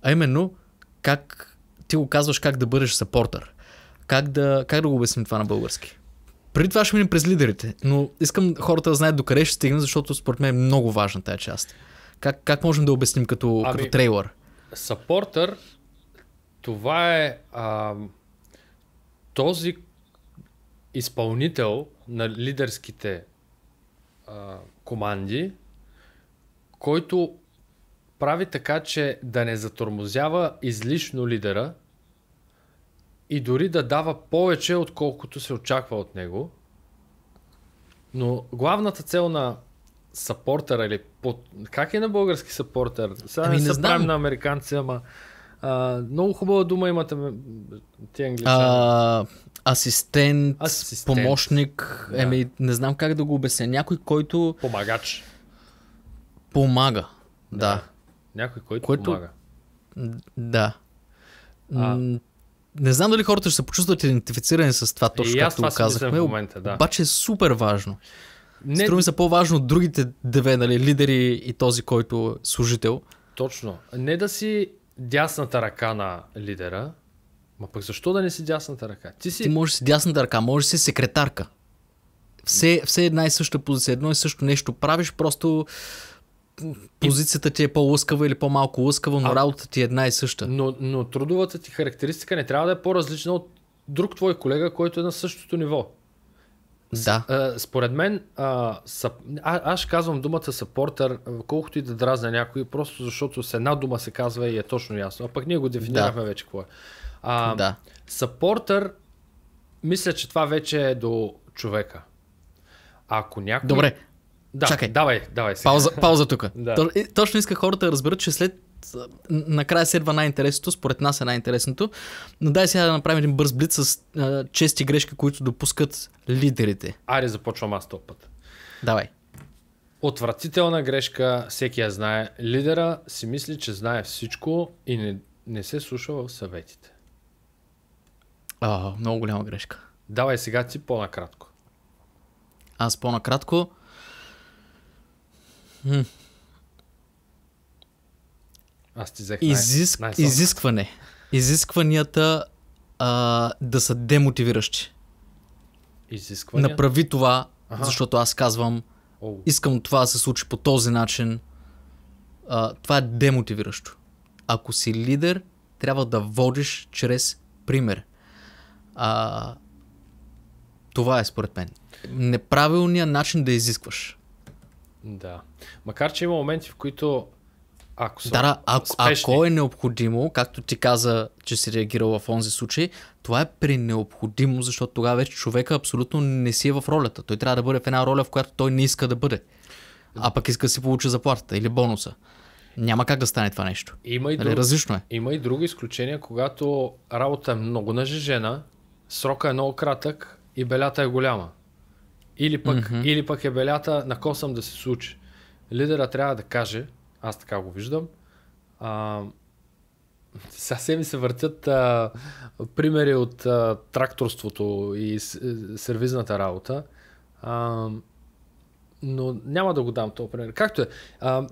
А именно, как ти го казваш как да бъдеш сапортър. Как да, как да го обясним това на български? Преди това ще минем през лидерите, но искам хората да знаят докъде ще стигнем, защото според мен е много важна тази част. Как, как можем да обясним като, ами, като трейлър? Сапортър, това е... А този изпълнител на лидерските а, команди, който прави така, че да не затормозява излишно лидера и дори да дава повече, отколкото се очаква от него. Но главната цел на сапортера или под... как е на български сапортер? Сега ами, не, не знам. на американци, ама... А, много хубава дума имате ти англичани. А, асистент, асистент, помощник, да. еми не знам как да го обясня. Някой, който... Помагач. Помага, да. да. Някой, който, който помага. Да. А... Не знам дали хората ще се почувстват идентифицирани с това, точно и както го казахме. В момента, да. Обаче е супер важно. Не... Струми са по-важно от другите две, нали, лидери и този, който е служител. Точно. Не да си дясната ръка на лидера, ма пък защо да не си дясната ръка? Ти, си... Ти можеш си дясната ръка, можеш си секретарка. Все, все една и съща позиция, едно и също нещо правиш, просто позицията ти е по-лъскава или по-малко лъскава, но а, работата ти е една и съща. Но, но трудовата ти характеристика не трябва да е по-различна от друг твой колега, който е на същото ниво. Да. С, според мен, а, а, аз казвам думата съпортър, колкото и да дразна някой, просто защото с една дума се казва и е точно ясно. А пък ние го дефинирахме да. вече какво е. А, да. Съпортър, мисля, че това вече е до човека. Ако някой... Добре, да, Чакай. давай, давай. Сега. Пауза, пауза тук. да. Е, точно иска хората да разберат, че след накрая следва най-интересното, според нас е най-интересното. Но дай сега да направим един бърз блиц с а, чести грешки, които допускат лидерите. Аре, започвам аз този път. Давай. Отвратителна грешка, всеки я знае. Лидера си мисли, че знае всичко и не, не се слуша в съветите. А, много голяма грешка. Давай сега ти по-накратко. Аз по-накратко. Хм. Аз ти взех Изиск... най Изискване. Изискванията а, да са демотивиращи. Изисквания? Направи това, Аха. защото аз казвам, Оу. искам това да се случи по този начин. А, това е демотивиращо. Ако си лидер, трябва да водиш чрез пример. А, това е според мен. Неправилният начин да изискваш. Да. Макар, че има моменти, в които ако, са да, а, ако е необходимо, както ти каза, че си реагирал в онзи случай, това е при необходимо, защото тогава вече човека абсолютно не си е в ролята. Той трябва да бъде в една роля, в която той не иска да бъде. А пък иска да си получи заплатата или бонуса. Няма как да стане това нещо. Има и, нали, друг, различно е. има и други изключения, когато работа е много нажежена, срока е много кратък и белята е голяма. Или пък, mm-hmm. или пък е белята на косъм да се случи. Лидера трябва да каже, аз така го виждам. А, сега се ми се въртят а, примери от а, тракторството и е, сервизната работа. А, но няма да го дам този пример. Както е, а,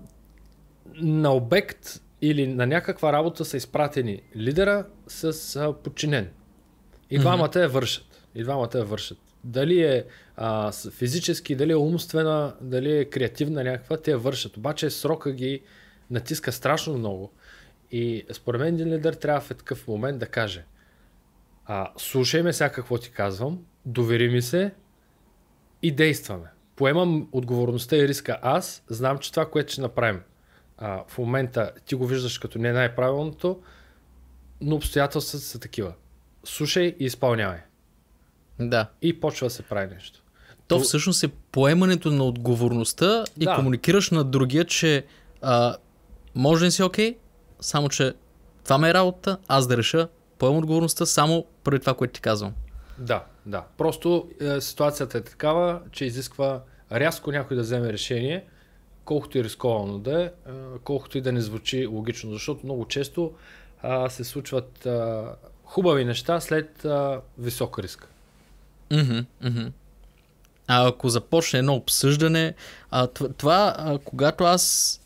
на обект или на някаква работа са изпратени лидера с а, подчинен. И двамата я вършат. И двамата я вършат. Дали е а, физически, дали е умствена, дали е креативна някаква, те я вършат. Обаче срока ги натиска страшно много. И според мен един лидер трябва в такъв момент да каже а, слушай ме сега какво ти казвам, довери ми се и действаме. Поемам отговорността и риска аз, знам, че това, което ще направим а, в момента ти го виждаш като не най-правилното, но обстоятелствата са такива. Слушай и изпълнявай. Да. И почва да се прави нещо. То, То всъщност е поемането на отговорността и да. комуникираш на другия, че а, може да си окей, okay, само че това ме е работа, аз да реша, поемам отговорността само преди това, което ти казвам. Да, да. Просто е, ситуацията е такава, че изисква рязко някой да вземе решение, колкото и рисковано да е, е колкото и да не звучи логично, защото много често а, се случват а, хубави неща след а, висок риск. Mm-hmm, mm-hmm. А ако започне едно обсъждане, а, това, а, когато аз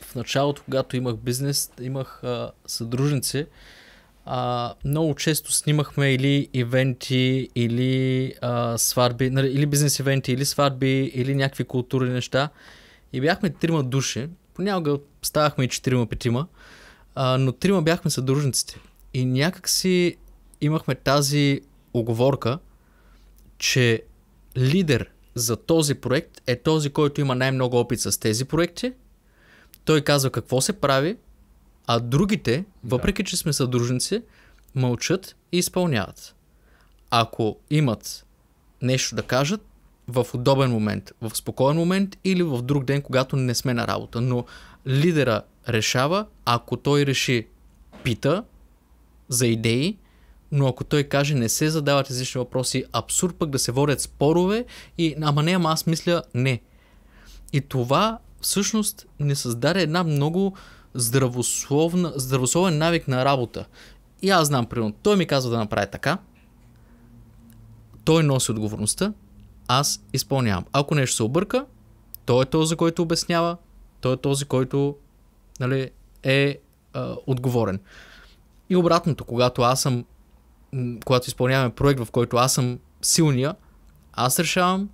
в началото, когато имах бизнес, имах а, съдружници, а, много често снимахме или ивенти, или а, сватби, нали, или бизнес ивенти, или сватби, или някакви културни неща. И бяхме трима души. Понякога ставахме и четирима-петима, но трима бяхме съдружниците. И някакси имахме тази оговорка – че лидер за този проект е този, който има най-много опит с тези проекти. Той казва какво се прави, а другите, въпреки да. че сме съдружници, мълчат и изпълняват. Ако имат нещо да кажат, в удобен момент, в спокоен момент или в друг ден, когато не сме на работа. Но лидера решава, ако той реши, пита за идеи, но ако той каже не се задават излишни въпроси, абсурд пък да се водят спорове и ама не, ама аз мисля не. И това всъщност не създаде една много здравословна, здравословен навик на работа. И аз знам, примерно, той ми казва да направи така, той носи отговорността, аз изпълнявам. Ако нещо се обърка, той е този, който обяснява, той е този, който нали, е е отговорен. И обратното, когато аз съм когато изпълняваме проект, в който аз съм силния, аз решавам,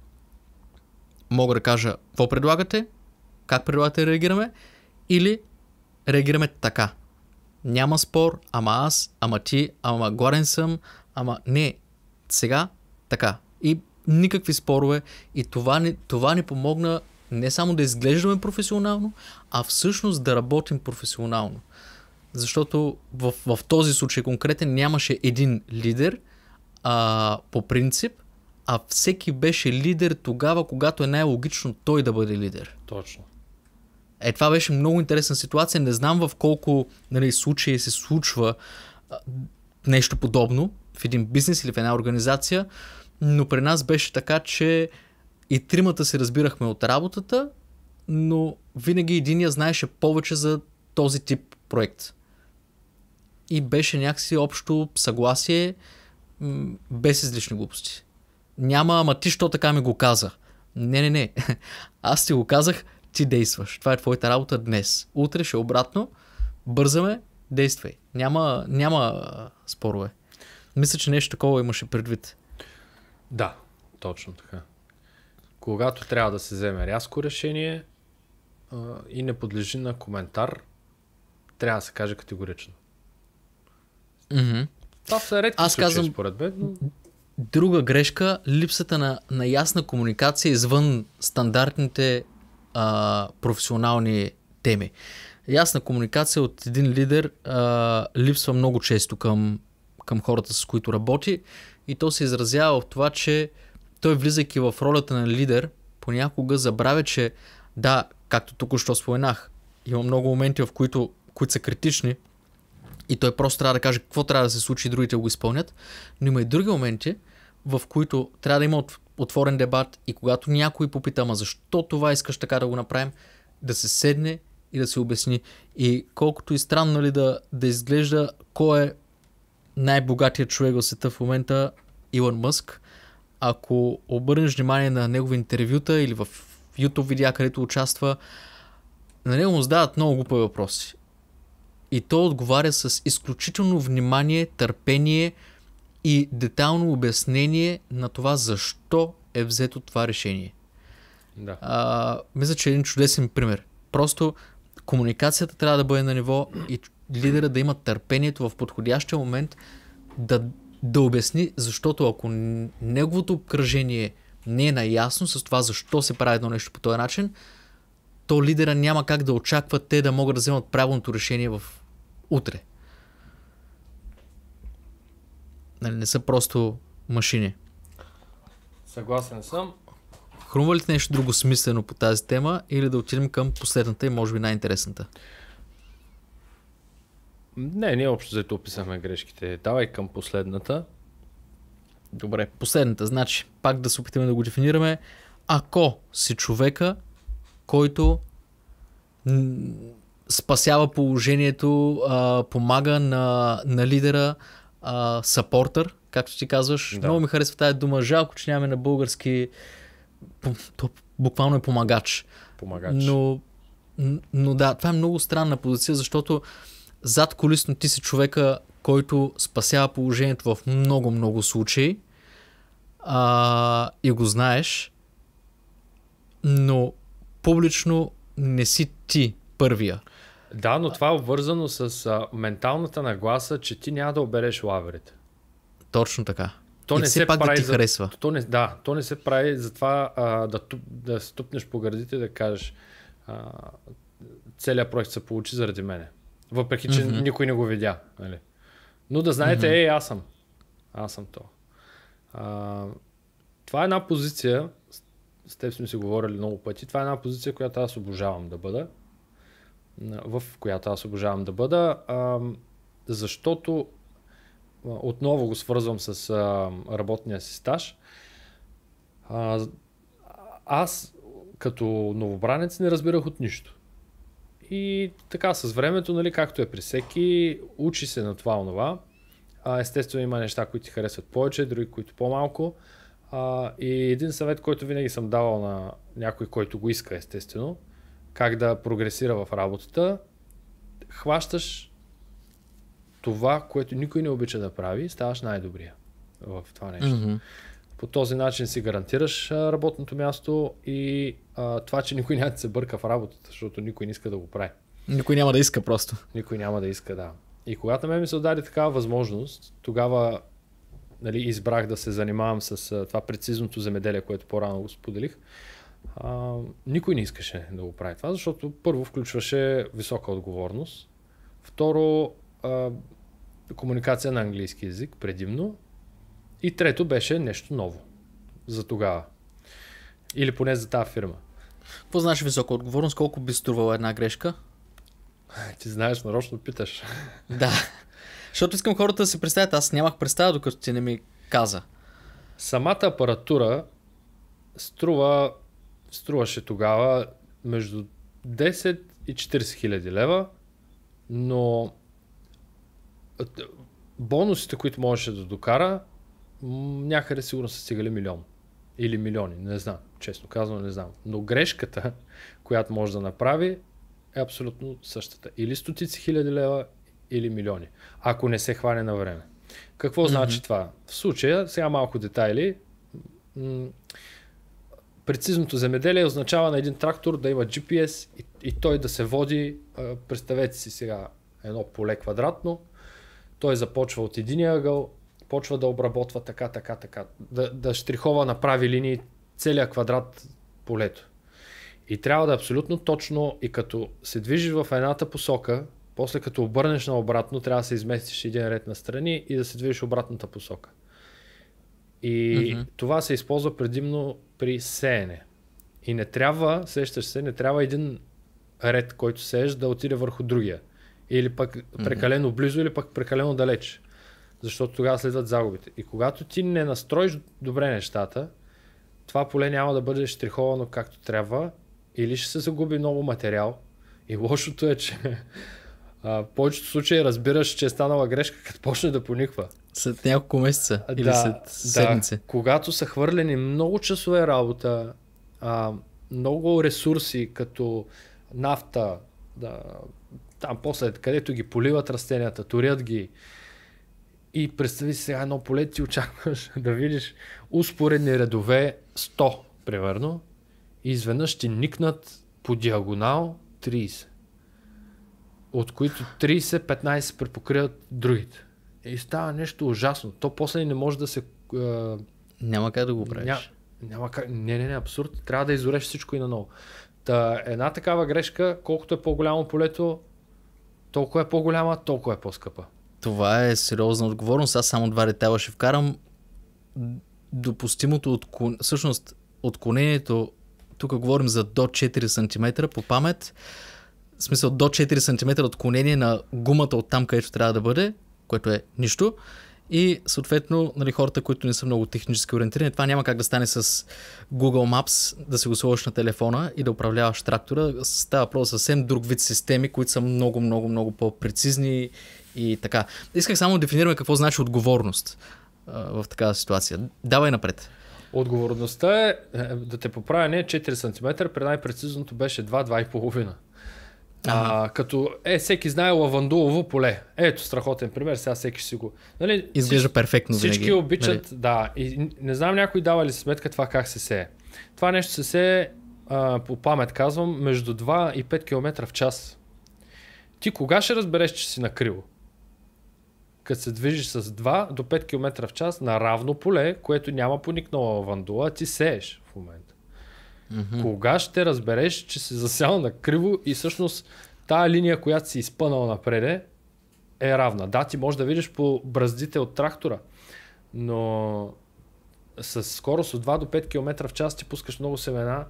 мога да кажа какво предлагате, как предлагате да реагираме или реагираме така. Няма спор, ама аз, ама ти, ама горен съм, ама не, сега така. И никакви спорове и това ни, това ни помогна не само да изглеждаме професионално, а всъщност да работим професионално. Защото в, в този случай конкретен нямаше един лидер а, по принцип, а всеки беше лидер тогава, когато е най-логично той да бъде лидер. Точно. Е, това беше много интересна ситуация. Не знам в колко нали, случаи се случва а, нещо подобно в един бизнес или в една организация, но при нас беше така, че и тримата се разбирахме от работата, но винаги единия знаеше повече за този тип проект и беше някакси общо съгласие без излишни глупости. Няма, ама ти що така ми го каза? Не, не, не. Аз ти го казах, ти действаш. Това е твоята работа днес. Утре ще е обратно. Бързаме, действай. Няма, няма спорове. Мисля, че нещо такова имаше предвид. Да, точно така. Когато трябва да се вземе рязко решение а, и не подлежи на коментар, трябва да се каже категорично. Mm-hmm. Това са редки Аз случаи, казвам, според мен. Но... Друга грешка, липсата на, на ясна комуникация извън стандартните а, професионални теми. Ясна комуникация от един лидер а, липсва много често към, към хората, с които работи и то се изразява в това, че той влизайки в ролята на лидер, понякога забравя, че да, както тук що споменах, има много моменти, в които, които са критични, и той просто трябва да каже какво трябва да се случи и другите го изпълнят. Но има и други моменти, в които трябва да има отворен дебат и когато някой попита, ама защо това искаш така да го направим, да се седне и да се обясни. И колкото и странно ли нали, да, да изглежда, кой е най-богатият човек в света в момента, Илон Мъск, ако обърнеш внимание на негови интервюта или в YouTube видеа, където участва, на него му задават много глупави въпроси. И то отговаря с изключително внимание, търпение и детално обяснение на това защо е взето това решение. Да. А, мисля, че е един чудесен пример. Просто комуникацията трябва да бъде на ниво и лидера да има търпението в подходящия момент да, да обясни, защото ако неговото обкръжение не е наясно с това защо се прави едно нещо по този начин, то лидера няма как да очаква те да могат да вземат правилното решение в утре. Нали, не са просто машини. Съгласен съм. Хрумва ли нещо друго смислено по тази тема или да отидем към последната и може би най-интересната? Не, ние общо зато описахме грешките. Давай към последната. Добре, последната. Значи, пак да се опитаме да го дефинираме. Ако си човека, който спасява положението, а, помага на, на лидера, а, сапортър, както ти казваш. Да. Много ми харесва тази дума. Жалко, че нямаме на български. То буквално е помагач. Помагач. Но, но да, това е много странна позиция, защото зад колисно ти си човека, който спасява положението в много-много случаи а, и го знаеш, но публично не си ти първия. Да, но това е обвързано с а, менталната нагласа, че ти няма да обереш лаверите. Точно така. То и не се пак прави да ти за... харесва. То не, да, то не се прави за това а, да, туп, да ступнеш по гърдите и да кажеш а, целият проект се получи заради мене. Въпреки, че mm-hmm. никой не го видя. Нали? Но да знаете, mm-hmm. е, аз съм. Аз съм то. А, това е една позиция, с теб сме си говорили много пъти, това е една позиция, която аз обожавам да бъда в която аз обожавам да бъда, защото отново го свързвам с работния си стаж. Аз като новобранец не разбирах от нищо. И така с времето, нали, както е при всеки, учи се на това онова. Естествено има неща, които ти харесват повече, други, които по-малко. И един съвет, който винаги съм давал на някой, който го иска, естествено, как да прогресира в работата, хващаш това, което никой не обича да прави, ставаш най-добрия в това нещо. Mm-hmm. По този начин си гарантираш работното място и а, това, че никой няма да се бърка в работата, защото никой не иска да го прави. Никой няма да иска просто. Никой няма да иска, да. И когато ме ми се отдаде такава възможност, тогава нали, избрах да се занимавам с това прецизното земеделие, което по-рано го споделих а, никой не искаше да го прави това, защото първо включваше висока отговорност, второ а, комуникация на английски язик предимно и трето беше нещо ново за тогава. Или поне за тази фирма. Какво значи висока отговорност? Колко би струвала една грешка? Ти знаеш, нарочно питаш. Да. Защото искам хората да се представят. Аз нямах представа, докато ти не ми каза. Самата апаратура струва струваше тогава между 10 и 40 хиляди лева, но бонусите, които можеше да докара, някъде сигурно са стигали милион. Или милиони, не знам, честно казвам, не знам. Но грешката, която може да направи, е абсолютно същата. Или стотици хиляди лева, или милиони, ако не се хване на време. Какво mm-hmm. значи това? В случая, сега малко детайли, прецизното земеделие означава на един трактор да има GPS и, и той да се води, представете си сега едно поле квадратно, той започва от единия ъгъл, почва да обработва така, така, така, да, да штрихова на прави линии целия квадрат полето. И трябва да е абсолютно точно и като се движиш в едната посока, после като обърнеш на обратно, трябва да се изместиш един ред на страни и да се движиш обратната посока. И mm-hmm. това се използва предимно при сеене. И не трябва, сещаш се, не трябва един ред, който сееш, да отиде върху другия. Или пък прекалено близо, или пък прекалено далеч. Защото тогава следват загубите. И когато ти не настроиш добре нещата, това поле няма да бъде штриховано както трябва, или ще се загуби много материал. И лошото е, че в повечето случаи разбираш, че е станала грешка, като почне да пониква. След няколко месеца или да, след седмици. Да, когато са хвърлени много часове работа, а, много ресурси, като нафта, да, там после, където ги поливат растенията, турят ги. И представи сега едно поле, ти очакваш да видиш успоредни редове 100, примерно, и изведнъж ще никнат по диагонал 30. От които 30-15 препокриват другите и става нещо ужасно. То после не може да се... Е, Няма как да го правиш. Ня... Няма как... Не, не, не, абсурд. Трябва да изореш всичко и наново. Та, една такава грешка, колкото е по-голямо полето, толкова е по-голяма, толкова е по-скъпа. Това е сериозна отговорност. Аз само два ретела ще вкарам. Допустимото отклон... Всъщност, отклонението, тук говорим за до 4 см по памет, в смисъл до 4 см отклонение на гумата от там, където трябва да бъде, което е нищо. И съответно, нали, хората, които не са много технически ориентирани, това няма как да стане с Google Maps, да се го сложиш на телефона и да управляваш трактора. Става просто съвсем друг вид системи, които са много, много, много по-прецизни и така. Исках само да дефинираме какво значи отговорност а, в такава ситуация. Давай напред. Отговорността е, е да те поправя, не 4 см, при най-прецизното беше 2-2,5. А, като е, всеки знае лавандулово поле. Ето, страхотен пример, сега всеки си го. Нали, Изглежда перфектно. Всички винаги. Нали? обичат, нали? да. И не знам някой дава ли сметка това как се сее. Това нещо се сее, по памет казвам, между 2 и 5 км в час. Ти кога ще разбереш, че си накрило? Като се движиш с 2 до 5 км в час на равно поле, което няма поникнала лавандула, ти сееш в момента. Mm-hmm. Кога ще разбереш, че си засял на криво и всъщност тая линия, която си изпънал напреде, е равна. Да, ти можеш да видиш по браздите от трактора, но с скорост от 2 до 5 км в час ти пускаш много семена,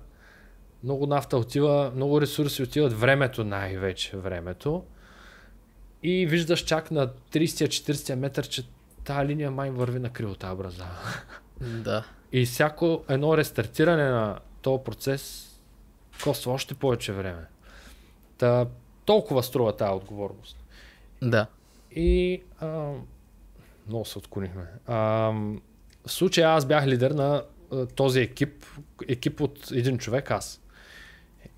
много нафта отива, много ресурси отиват, времето най-вече, времето. И виждаш чак на 30-40 метър, че тази линия май върви на криво тази бразда. Да. И всяко едно рестартиране на този процес коства още повече време. Та, толкова струва тази отговорност. Да. И а, много се отклонихме. в случая аз бях лидер на а, този екип, екип от един човек, аз.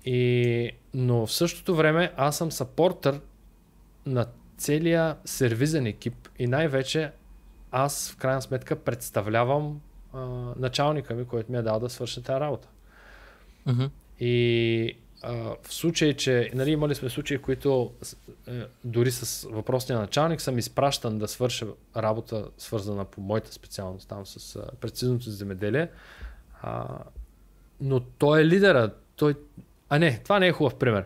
И, но в същото време аз съм сапортър на целия сервизен екип и най-вече аз в крайна сметка представлявам а, началника ми, който ми е дал да свърша тази работа. И а, в случай, че, нали, имали сме случаи, в които е, дори с въпросния началник съм изпращан да свърша работа, свързана по моята специалност, там с прецизното земеделие. А, но той е лидера. Той... А не, това не е хубав пример.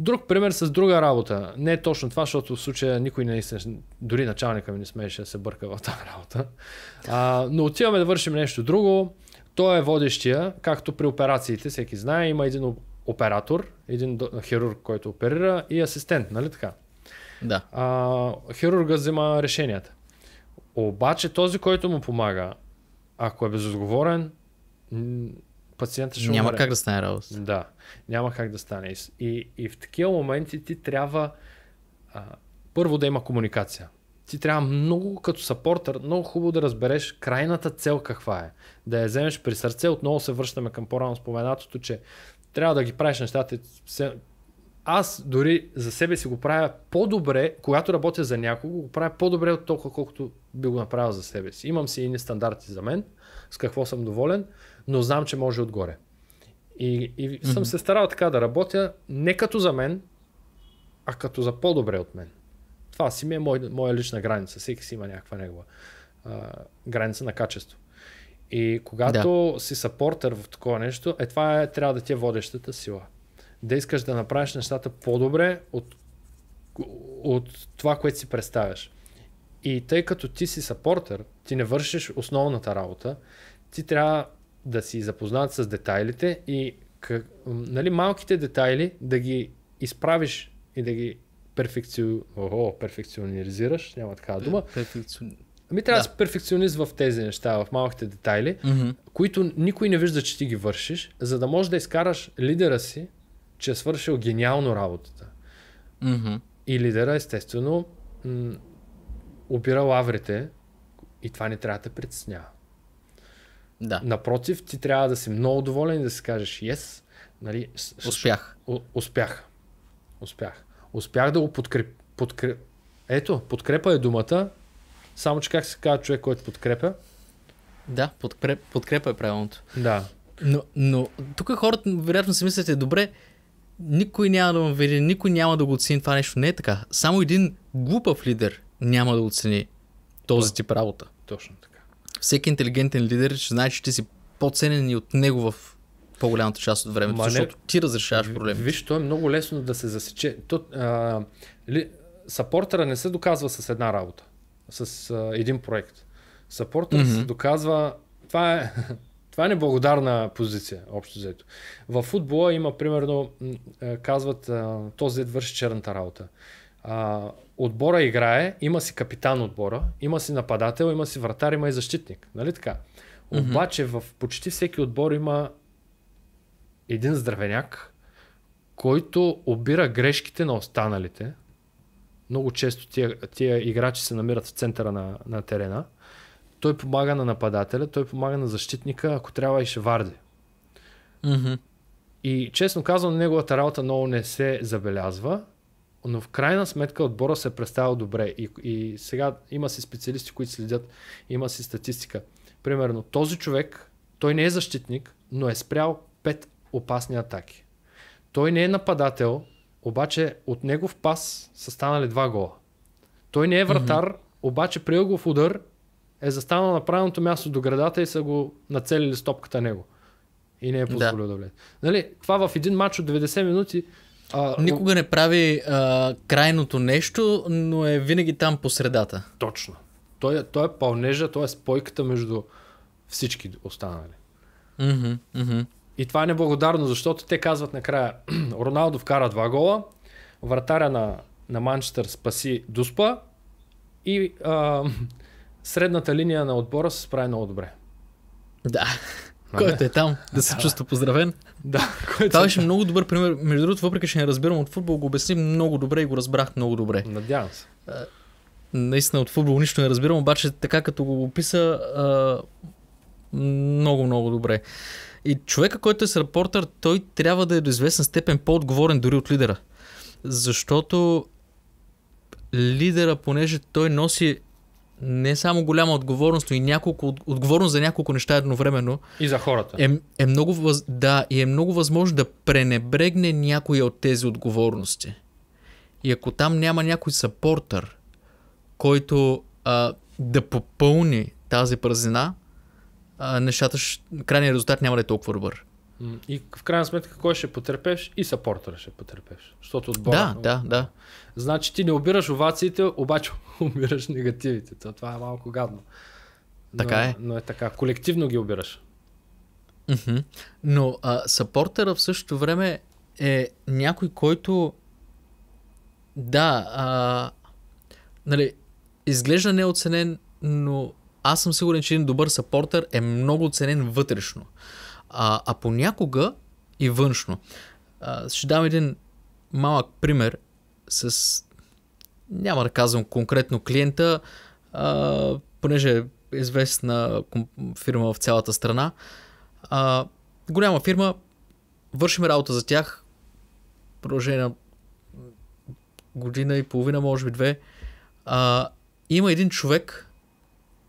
Друг пример с друга работа. Не е точно това, защото в случая никой не наистина, дори началника ми не смееше да се бърка в тази работа. А, но отиваме да вършим нещо друго. Той е водещия, както при операциите, всеки знае, има един оператор, един хирург, който оперира и асистент, нали така? Да. А, хирурга взема решенията. Обаче този, който му помага, ако е безотговорен, пациентът ще Няма умре. как да стане работа. Да, няма как да стане. И, и в такива моменти ти трябва а, първо да има комуникация ти трябва много като сапортер, много хубаво да разбереш крайната цел каква е. Да я вземеш при сърце, отново се връщаме към по-рано споменатото, че трябва да ги правиш нещата. Аз дори за себе си го правя по-добре, когато работя за някого, го правя по-добре от толкова, колкото би го направил за себе си. Имам си едни стандарти за мен, с какво съм доволен, но знам, че може отгоре. И, и mm-hmm. съм се старал така да работя не като за мен, а като за по-добре от мен. Това си ми е моя, моя лична граница. Всеки си има някаква негова а, граница на качество. И когато да. си сапортер в такова нещо, е това е, трябва да ти е водещата сила. Да искаш да направиш нещата по-добре от, от това, което си представяш. И тъй като ти си сапортер, ти не вършиш основната работа, ти трябва да си запознат с детайлите и как, нали, малките детайли да ги изправиш и да ги перфекци... Ого, перфекционизираш, няма такава дума. Перфекцион... Ами трябва да. си перфекционист в тези неща, в малките детайли, mm-hmm. които никой не вижда, че ти ги вършиш, за да можеш да изкараш лидера си, че е свършил гениално работата. Mm-hmm. И лидера, естествено, м- опира лаврите и това не трябва да те притеснява. Да. Напротив, ти трябва да си много доволен и да си кажеш, yes, нали, успях. успях. Успях. Успях да го подкреп... Подкреп... Ето, подкрепа е думата. Само, че как се казва човек, който подкрепя? Да, подкреп, подкрепа е правилното. Да. Но, но тук хората вероятно си мислите, добре, никой няма да му види, никой няма да го оцени това нещо. Не е така. Само един глупав лидер няма да оцени този тип работа. Точно така. Всеки интелигентен лидер ще знае, че ти си по-ценен и от него в по-голямата част от времето, Ма, защото ти разрешаваш проблемите. Виж, то е много лесно да се засече. То, а, ли, сапортера не се доказва с една работа, с а, един проект. Сапортера mm-hmm. се доказва, това е, това е неблагодарна позиция, общо взето. В футбола има, примерно, казват, този дед върши черната работа. А, отбора играе, има си капитан отбора, има си нападател, има си вратар, има и защитник. Нали така? Обаче в почти всеки отбор има един здравеняк, който обира грешките на останалите. Много често тия, тия играчи се намират в центъра на, на терена. Той помага на нападателя, той помага на защитника, ако трябва и ще варди. Mm-hmm. И честно казвам, неговата работа много не се забелязва, но в крайна сметка отбора се е представил добре. И, и сега има си специалисти, които следят, има си статистика. Примерно, този човек, той не е защитник, но е спрял опасни атаки. Той не е нападател, обаче от негов пас са станали два гола. Той не е вратар, mm-hmm. обаче при негов удар е застанал на правилното място до градата и са го нацелили стопката него. И не е позволил да, да влезе. Нали, това в един матч от 90 минути а, Никога не прави а, крайното нещо, но е винаги там по средата. Точно. Той, е, той е пълнежа, той е спойката между всички останали. Mm-hmm, mm-hmm. И това е неблагодарно, защото те казват накрая, Роналдо вкара два гола, вратаря на, на Манчестър спаси Дуспа и а, средната линия на отбора се справи много добре. Да. Но нали? който не? е там, да се да. чувства поздравен. Да, който Това е беше е много добър пример. Между другото, въпреки че не разбирам от футбол, го обясни много добре и го разбрах много добре. Надявам се. наистина от футбол нищо не разбирам, обаче така като го описа, много, много добре. И човека, който е с репортер, той трябва да е до известен степен по-отговорен дори от лидера. Защото лидера, понеже той носи не само голяма отговорност, но и няколко, отговорност за няколко неща едновременно. И за хората. Е, е много, да, и е много възможно да пренебрегне някоя от тези отговорности. И ако там няма някой сапортър, който а, да попълни тази празнина, нещата, крайният резултат няма да е толкова добър. И в крайна сметка кой ще потерпеш и сапортера ще потерпеш. Защото отбора... Да, да, да. Значи ти не обираш овациите, обаче умираш негативите. То, това е малко гадно. Но, така е, е. Но е така. Колективно ги обираш. Mm-hmm. Но а, сапортера в същото време е някой, който да, а, нали, изглежда неоценен, но аз съм сигурен, че един добър сапортер е много ценен вътрешно, а, а понякога и външно. А, ще дам един малък пример с, няма да казвам конкретно клиента, а, понеже е известна фирма в цялата страна. А, голяма фирма, вършим работа за тях, продължение на година и половина, може би две. А, има един човек,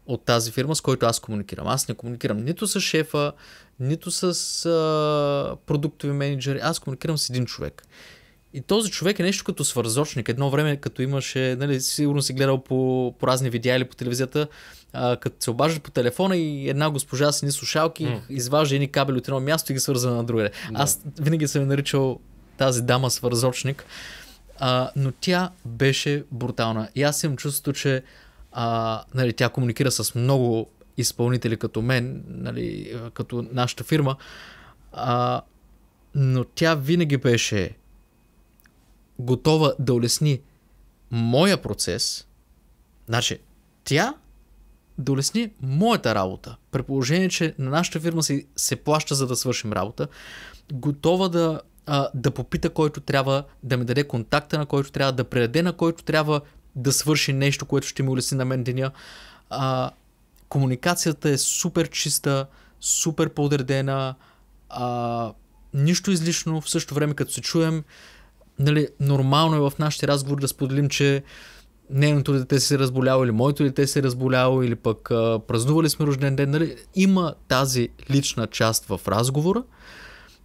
от тази фирма, с който аз комуникирам. Аз не комуникирам нито с шефа, нито с а, продуктови менеджери. Аз комуникирам с един човек. И този човек е нещо като свързочник. Едно време, като имаше, нали, сигурно си гледал по, по разни видеа или по телевизията, а, като се обажда по телефона и една госпожа с ни слушалки mm. изважда едни кабели от едно място и ги свързва на другаде. Yeah. Аз винаги съм я наричал тази дама свързочник, а, но тя беше брутална. И аз имам чувството, че а, нали, тя комуникира с много изпълнители като мен, нали, като нашата фирма, а, но тя винаги беше готова да улесни моя процес. Значи, тя да улесни моята работа. При положение, че на нашата фирма се, се плаща за да свършим работа, готова да, а, да попита който трябва, да ми даде контакта на който трябва, да предаде на който трябва да свърши нещо, което ще ми улесни на мен деня. А, комуникацията е супер чиста, супер подредена, а, нищо излишно, в същото време като се чуем, нали, нормално е в нашите разговори да споделим, че нейното дете се разболяло или моето дете се разболяло или пък а, празнували сме рожден ден. Нали? Има тази лична част в разговора.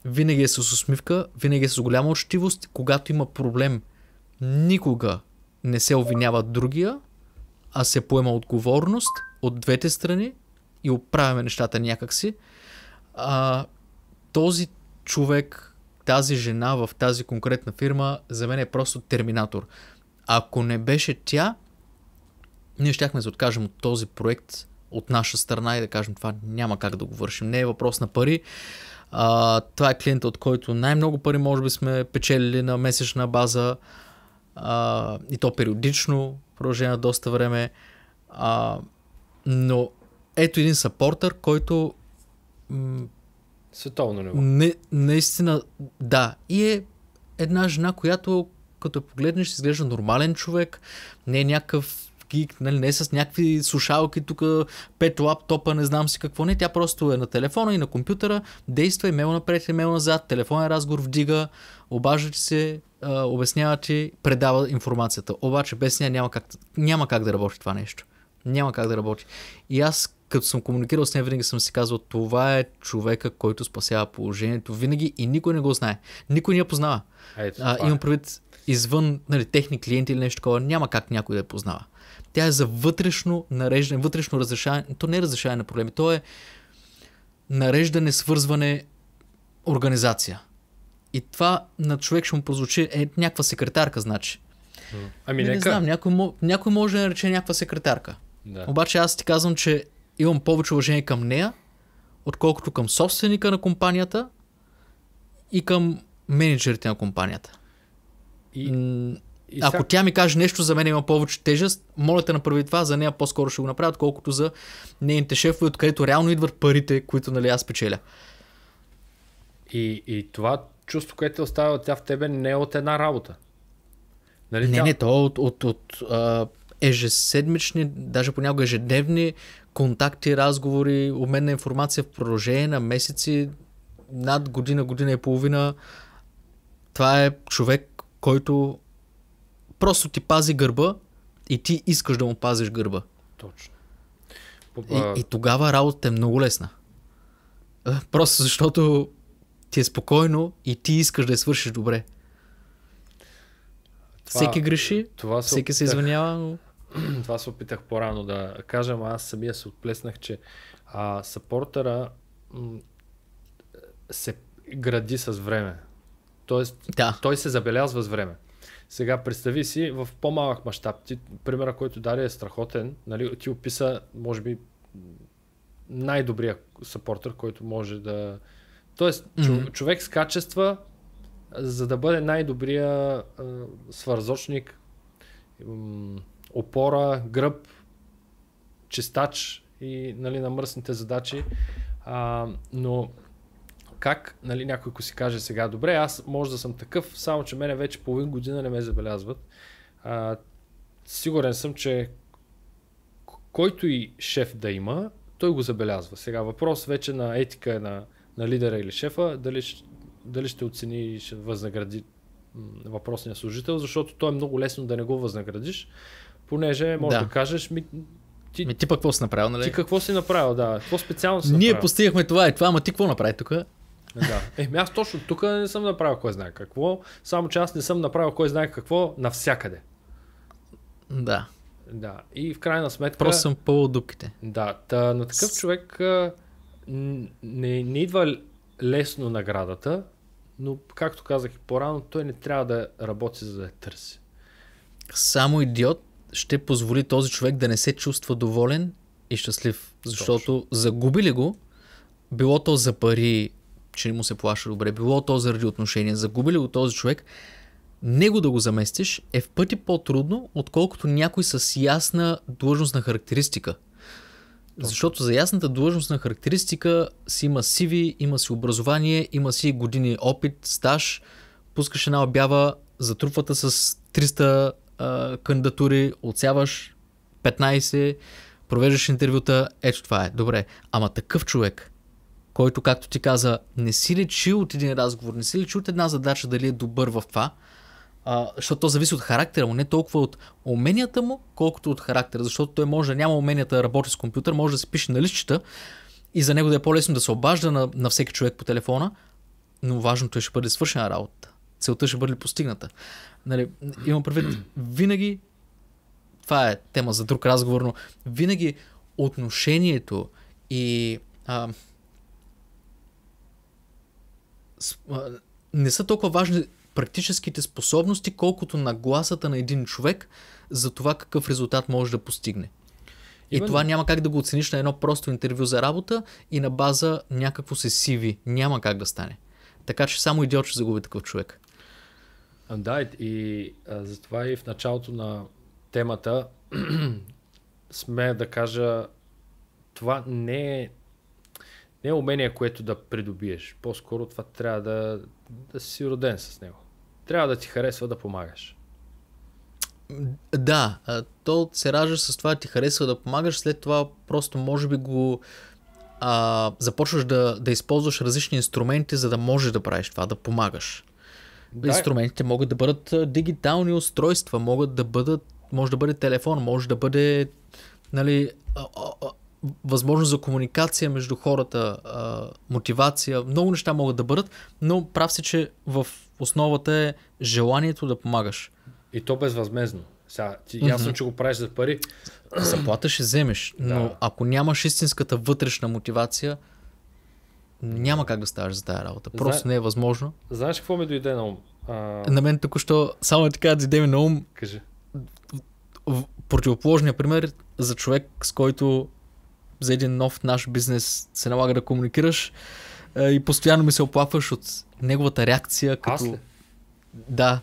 Винаги е с усмивка, винаги е с голяма учтивост. Когато има проблем, никога не се обвинява другия, а се поема отговорност от двете страни и оправяме нещата някакси. А, този човек, тази жена в тази конкретна фирма, за мен е просто терминатор. Ако не беше тя, ние щяхме да се откажем от този проект от наша страна и да кажем това няма как да го вършим. Не е въпрос на пари. А, това е клиент, от който най-много пари може би сме печелили на месечна база а, и то периодично, в продължение на доста време. А, но ето един сапортър, който м- Световно ниво. Не, наистина, да. И е една жена, която като погледнеш, изглежда нормален човек, не е някакъв гик, нали, не е с някакви слушалки тук, пет лаптопа, не знам си какво не. Тя просто е на телефона и на компютъра, действа имейл напред, имейл назад, телефонен разговор вдига, обажда се, обяснява ти, предава информацията. Обаче без нея няма как, няма как да работи това нещо. Няма как да работи. И аз като съм комуникирал с нея, винаги съм си казвал, това е човека, който спасява положението винаги и никой не го знае. Никой не я познава. Ето, а, е. имам предвид извън нали, техни клиенти или нещо такова, няма как някой да я познава. Тя е за вътрешно нареждане, вътрешно разрешаване. То не е разрешаване на проблеми, то е нареждане, свързване, организация. И това на човек ще му прозвучи е някаква секретарка, значи. Ами нали, не, нека... не знам, някой, някой може да нарече някаква секретарка. Да. Обаче аз ти казвам, че имам повече уважение към нея, отколкото към собственика на компанията и към менеджерите на компанията. И, и Ако сега... тя ми каже нещо за мен има повече тежест, моля те направи това, за нея по-скоро ще го направя, отколкото за нейните шефове, откъдето реално идват парите, които нали, аз печеля. И, и това чувство, което оставя тя в тебе, не е от една работа. Нали, не, тя... не, то е от, от, от а, ежеседмични, даже понякога ежедневни контакти, разговори, обмен на информация в продължение на месеци, над година, година и половина. Това е човек, който просто ти пази гърба и ти искаш да му пазиш гърба. Точно. Попа... И, и тогава работата е много лесна. Е, просто защото ти е спокойно и ти искаш да я свършиш добре. Това, всеки греши, това се всеки опитах, се извинява, но... Това се опитах по-рано да кажа, аз самия се отплеснах, че а, сапортера м- се гради с време. Тоест, да. той се забелязва с време. Сега представи си в по-малък мащаб. Ти, примера, който даде е страхотен. Нали, ти описа, може би, най-добрия сапортер, който може да, Тоест, mm-hmm. човек с качества, за да бъде най-добрия свързочник, опора, гръб, чистач и нали, на мръсните задачи. А, но как нали, някой, си каже сега, добре, аз може да съм такъв, само че мене вече половин година не ме забелязват. А, сигурен съм, че който и шеф да има, той го забелязва. Сега въпрос вече на етика е на на лидера или шефа, дали, дали ще оцени и ще възнагради въпросния служител, защото то е много лесно да не го възнаградиш, понеже може да, да кажеш, ми, ти, ми, ти пък какво си направил, нали? Ти какво си направил, да. Какво специално си Ние направил? това и това, ама ти какво направи тук? Да. Е, аз точно тук не съм направил кой знае какво, само че аз не съм направил кой знае какво навсякъде. Да. Да. И в крайна сметка. Просто съм по дупките. Да. Та, на такъв С... човек не, не идва лесно наградата, но както казах и по-рано, той не трябва да работи за да я търси. Само идиот ще позволи този човек да не се чувства доволен и щастлив, защото Точно. загубили го, било то за пари, че не му се плаша добре, било то заради отношения, загубили го този човек, него да го заместиш е в пъти по-трудно, отколкото някой с ясна длъжностна характеристика. Точно. Защото за ясната длъжностна характеристика си има CV, има си образование, има си години опит, стаж, пускаш една обява, затрупвата с 300 а, кандидатури, отсяваш 15, провеждаш интервюта, ето това е, добре. Ама такъв човек, който, както ти каза, не си лечи от един разговор, не си лечи от една задача дали е добър в това, а, защото то зависи от характера му, не толкова от уменията му, колкото от характера, защото той може да няма уменията да работи с компютър, може да се пише на листчета и за него да е по-лесно да се обажда на, на всеки човек по телефона, но важното е ще бъде свършена работа. Целта ще бъде постигната. Нали, имам предвид, винаги, това е тема за друг разговор, но винаги отношението и а, с, а, не са толкова важни практическите способности, колкото на гласата на един човек за това какъв резултат може да постигне. И Именно. това няма как да го оцениш на едно просто интервю за работа и на база някакво се сиви. Няма как да стане. Така че само идиот ще загуби такъв човек. Да, и затова и в началото на темата сме да кажа, това не е, не е умение, което да придобиеш. По-скоро това трябва да, да си роден с него. Трябва да ти харесва да помагаш. Да, то се ражда с това, ти харесва да помагаш, след това просто може би го а, започваш да, да използваш различни инструменти, за да можеш да правиш това, да помагаш. Да. Инструментите могат да бъдат дигитални устройства, могат да бъдат, може да бъде телефон, може да бъде нали, възможност за комуникация между хората, а, мотивация, много неща могат да бъдат, но прав си, че в основата е желанието да помагаш. И то безвъзмезно. Сега, ти mm-hmm. ясно, че го правиш за пари. Заплата ще вземеш, но да. ако нямаш истинската вътрешна мотивация, няма как да ставаш за тази работа. Просто Зна... не е възможно. Знаеш какво ми дойде на ум? А... На мен току-що, само така дойде ми на ум. Кажи. Противоположния пример за човек, с който за един нов наш бизнес се налага да комуникираш а, е, и постоянно ми се оплакваш от неговата реакция. Като... Аз Да.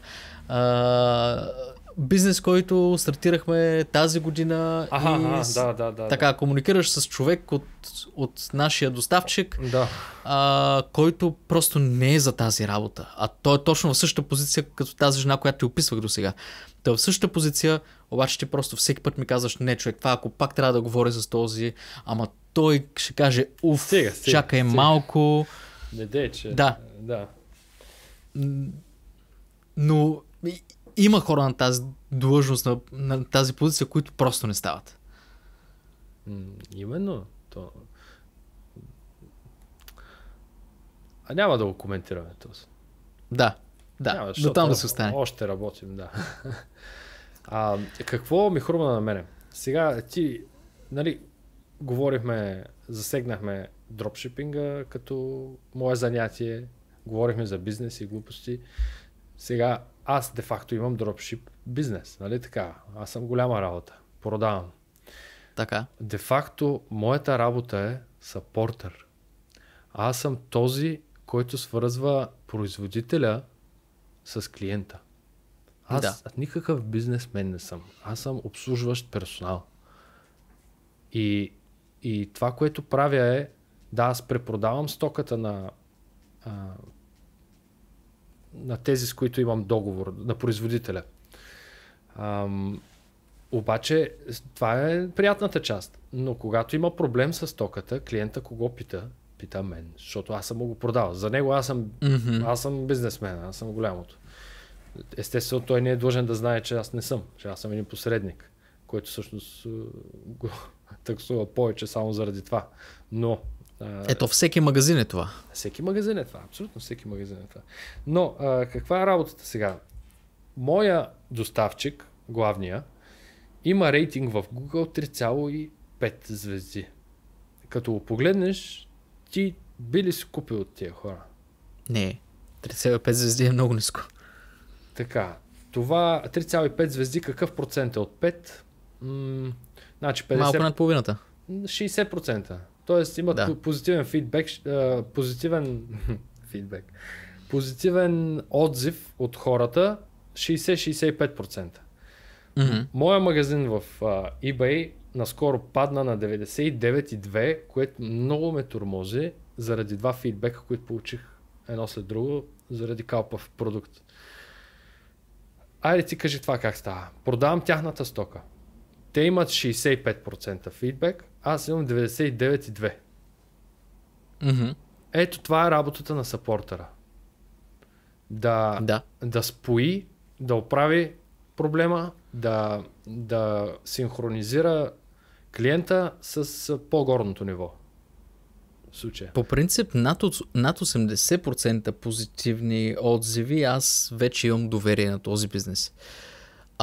А, бизнес, който стартирахме тази година. Аха, и... аха, да, да, да. Така, да. комуникираш с човек от, от нашия доставчик, да. а, който просто не е за тази работа. А той е точно в същата позиция, като тази жена, която ти описвах до сега. Та е в същата позиция, обаче ти просто всеки път ми казваш, не човек, това ако пак трябва да говоря с този, ама той ще каже, уф, стига, стига, чакай стига. малко. Не де, че... Да. да. Но има хора на тази длъжност, на, на тази позиция, които просто не стават. Именно. То... А няма да го коментираме този. Да. Да, няма, до там да се остане. Още работим, да. А, какво ми хрумна на мене? Сега ти, нали, говорихме, засегнахме дропшипинга като мое занятие, говорихме за бизнес и глупости. Сега аз де-факто имам дропшип бизнес, нали така? Аз съм голяма работа, продавам. Така. Де-факто моята работа е сапортер. Аз съм този, който свързва производителя с клиента. Аз да. никакъв бизнесмен не съм. Аз съм обслужващ персонал. И и това, което правя е, да, аз препродавам стоката на, а, на тези, с които имам договор, на производителя. А, обаче, това е приятната част. Но когато има проблем с стоката, клиента кого пита? Пита мен, защото аз съм го продавал. За него аз съм, mm-hmm. аз съм бизнесмен, аз съм голямото. Естествено, той не е длъжен да знае, че аз не съм, че аз съм един посредник, който всъщност го, таксуват повече само заради това. Но ето всеки магазин е това. Всеки магазин е това, абсолютно всеки магазин е това. Но а, каква е работата сега? Моя доставчик, главния, има рейтинг в Google 3,5 звезди. Като го погледнеш, ти би ли си купил от тия хора? Не, 3,5 звезди е много ниско. Така, това 3,5 звезди какъв процент е от 5? М- Значи 50... Малко над половината. 60%. Тоест имат да. позитивен фидбек, позитивен фидбек, позитивен отзив от хората 60-65%. Mm-hmm. Моя магазин в eBay наскоро падна на 99,2, което много ме турмози заради два фидбека, които получих едно след друго, заради калпав продукт. Айде ти кажи това как става. Продавам тяхната стока. Те имат 65% фидбек, аз имам 99,2%. Mm-hmm. Ето това е работата на сапортера. Да, да. да спои, да оправи проблема, да, да синхронизира клиента с по-горното ниво. В случая. По принцип, над, над 80% позитивни отзиви, аз вече имам доверие на този бизнес.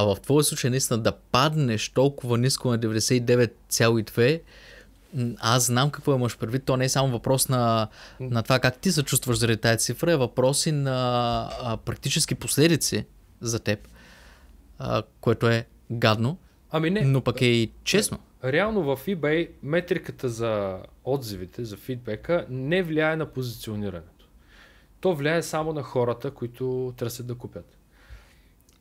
А в твоя случай наистина да паднеш толкова ниско на 99,2, аз знам какво имаш предвид. То не е само въпрос на, на това как ти се чувстваш заради тази цифра, е въпроси на а, практически последици за теб, а, което е гадно, ами не, но пък е и честно. Реално в eBay метриката за отзивите, за фидбека не влияе на позиционирането. То влияе само на хората, които търсят да купят.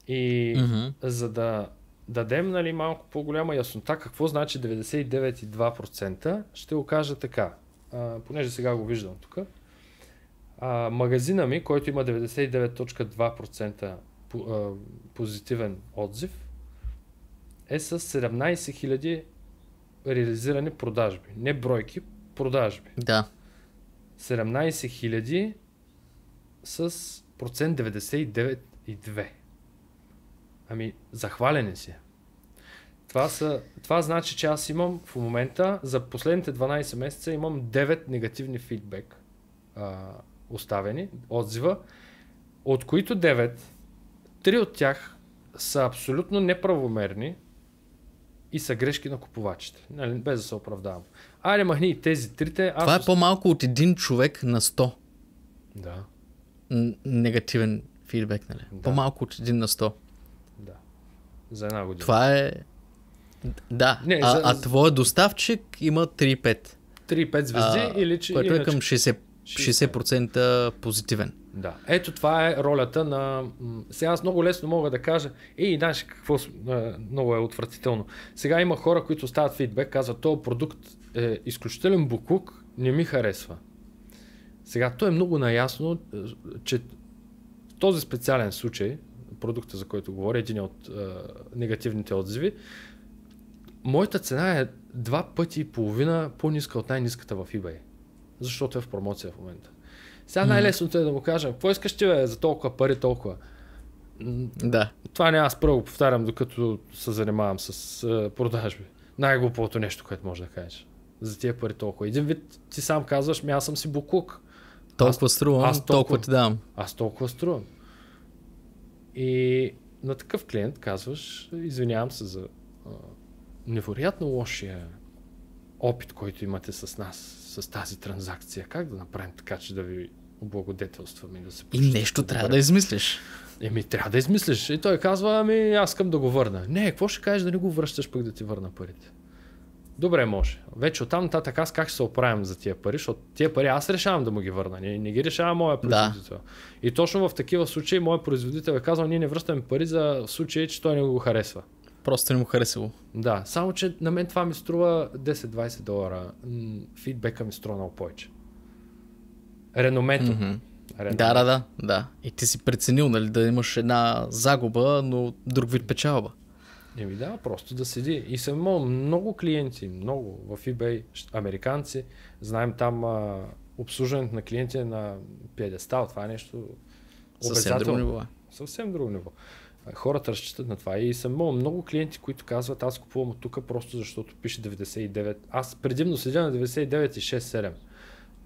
И mm-hmm. за да дадем нали, малко по-голяма яснота какво значи 99,2%, ще го кажа така, а, понеже сега го виждам тук. А, магазина ми, който има 99,2% позитивен отзив, е с 17 000 реализирани продажби. Не бройки, продажби. Да. 17 000 с процент 99,2. Ами, захвалене си. Това, са, това значи, че аз имам в момента, за последните 12 месеца имам 9 негативни фидбек а, оставени, отзива, от които 9, 3 от тях са абсолютно неправомерни и са грешки на купувачите. Нали, без да се оправдавам. Айде махни и тези трите. Аз Това е по-малко от един човек на 100. Да. Негативен фидбек, нали? Да. По-малко от един на 100. За една година. Това е... Да, не, а, за... а твой доставчик има 3-5. 3-5 звезди а, или че... Което е към 60, 60% позитивен. Да, ето това е ролята на... Сега аз много лесно мога да кажа, и знаеш какво много е отвратително. Сега има хора, които стават фидбек, казват, този продукт е изключителен буклук, не ми харесва. Сега то е много наясно, е, че в този специален случай продукта, за който говоря, един от а, негативните отзиви, моята цена е два пъти и половина по-ниска от най-ниската в eBay. Защото е в промоция в момента. Сега най-лесното е да му кажем, какво искаш ти бе, за толкова пари, толкова. Да. Това не аз първо повтарям, докато се занимавам с продажби. Най-глупото нещо, което може да кажеш. За тия пари толкова. Един вид ти сам казваш, ми аз съм си букук. Толкова струвам, аз толкова, толкова ти давам. Аз толкова струвам. И на такъв клиент казваш, извинявам се за а, невероятно лошия опит, който имате с нас, с тази транзакция. Как да направим така, че да ви облагодетелстваме и да се И нещо да трябва да измислиш. Еми, трябва да измислиш. И той казва, ами аз искам да го върна. Не, какво ще кажеш да не го връщаш пък да ти върна парите? Добре, може. Вече оттам нататък аз как ще се оправям за тия пари, защото тия пари аз решавам да му ги върна, не, не ги решава моя производител. Да. И точно в такива случаи моят производител е казал, ние не връщаме пари за случаи, че той не го харесва. Просто не му харесало. Да, само че на мен това ми струва 10-20 долара. Фидбека ми струва много повече. Реномето. Mm-hmm. Реномето. Да, да, да, да. И ти си преценил, нали, да имаш една загуба, но друг вид печалба. Не ми да, просто да седи. И съм имал много клиенти, много в eBay, американци. Знаем там а, обслужването на клиенти е на пиедестал. Това е нещо съвсем друго ниво. Е. Съвсем друго ниво. Хората разчитат на това и съм имал много клиенти, които казват аз купувам от тук просто защото пише 99. Аз предимно седя на 99,67. 7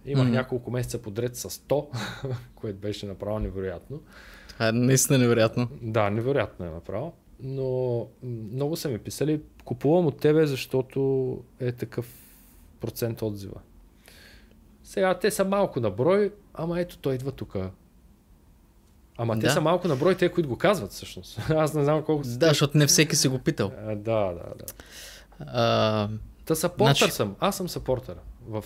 Имах mm-hmm. няколко месеца подред с 100, което беше направо невероятно. Това е наистина невероятно. Да, невероятно е направо но много са ми писали, купувам от тебе, защото е такъв процент отзива. Сега те са малко на брой, ама ето той идва тук. Ама да. те са малко на брой, те, които го казват всъщност. Аз не знам колко са. Да, те... защото не всеки си го питал. А, да, да, да. А... Та съпортър значи... съм. Аз съм съпортър в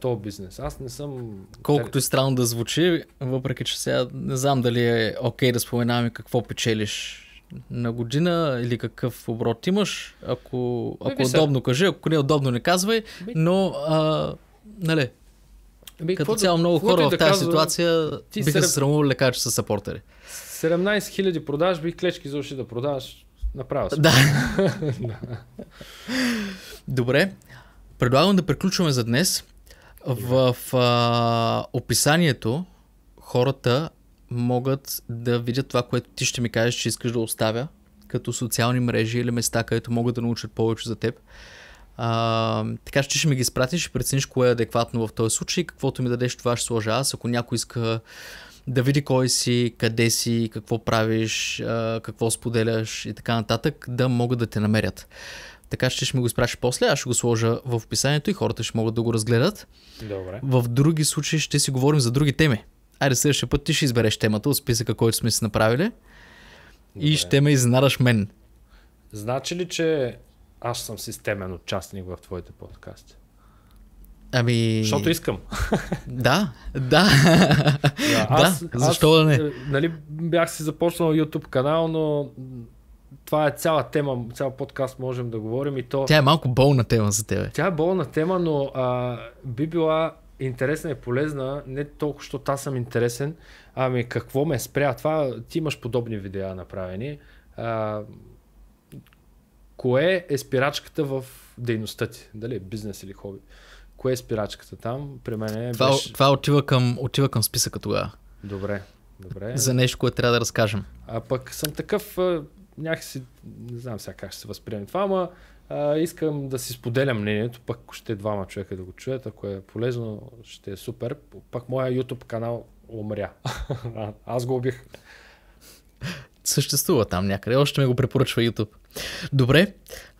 този бизнес. Аз не съм... Колкото и странно да звучи, въпреки че сега не знам дали е окей okay да споменаваме какво печелиш на година или какъв оборот имаш. Ако, ако удобно кажи, ако не е удобно не казвай, но а, нали, Би, като цяло много хора в тази казва, ситуация биха се 7... срамували да кажа, че са сапортери. 17 000 продажби, клечки за уши да продаваш, направо си. Да. Добре, предлагам да приключваме за днес. В а, описанието хората, могат да видят това, което ти ще ми кажеш, че искаш да оставя, като социални мрежи или места, където могат да научат повече за теб. А, така че ти ще ми ги спратиш, ще прецениш кое е адекватно в този случай, каквото ми дадеш, това ще сложа аз. Ако някой иска да види кой си, къде си, какво правиш, какво споделяш и така нататък, да могат да те намерят. Така че ще ми го спраши после, аз ще го сложа в описанието и хората ще могат да го разгледат. Добре. В други случаи ще си говорим за други теми. Айде следващия път ти ще избереш темата от списъка, който сме си направили. Добре. И ще ме изненадаш мен. Значи ли, че аз съм системен участник в твоите подкасти? Ами... Защото искам. Да, да. да, аз, защо аз, да не? Е, нали, бях си започнал YouTube канал, но това е цяла тема, цял подкаст можем да говорим и то... Тя е малко болна тема за тебе. Тя е болна тема, но а, би била интересна и полезна, не толкова, защото аз съм интересен, ами какво ме спря това, ти имаш подобни видеа направени. А, кое е спирачката в дейността ти, дали е бизнес или хоби? Кое е спирачката там? При мен е... Това, беше... това отива, към, отива към списъка тогава. Добре, добре. За нещо, което трябва да разкажем. А пък съм такъв, някакси, не знам сега как ще се възприеме това, ама а, искам да си споделя мнението, пък ще двама човека да го чуят, ако е полезно, ще е супер. Пък моя YouTube канал умря. а, аз го убих. Съществува там някъде, още ми го препоръчва YouTube. Добре,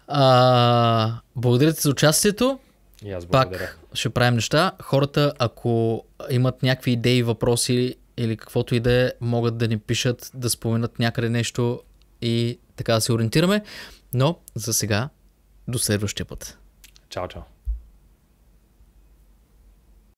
а, благодаря ти за участието. И аз Пак ще правим неща. Хората, ако имат някакви идеи, въпроси или каквото и да е, могат да ни пишат, да споменат някъде нещо и така да се ориентираме. Но за сега до следващия път. Чао, чао.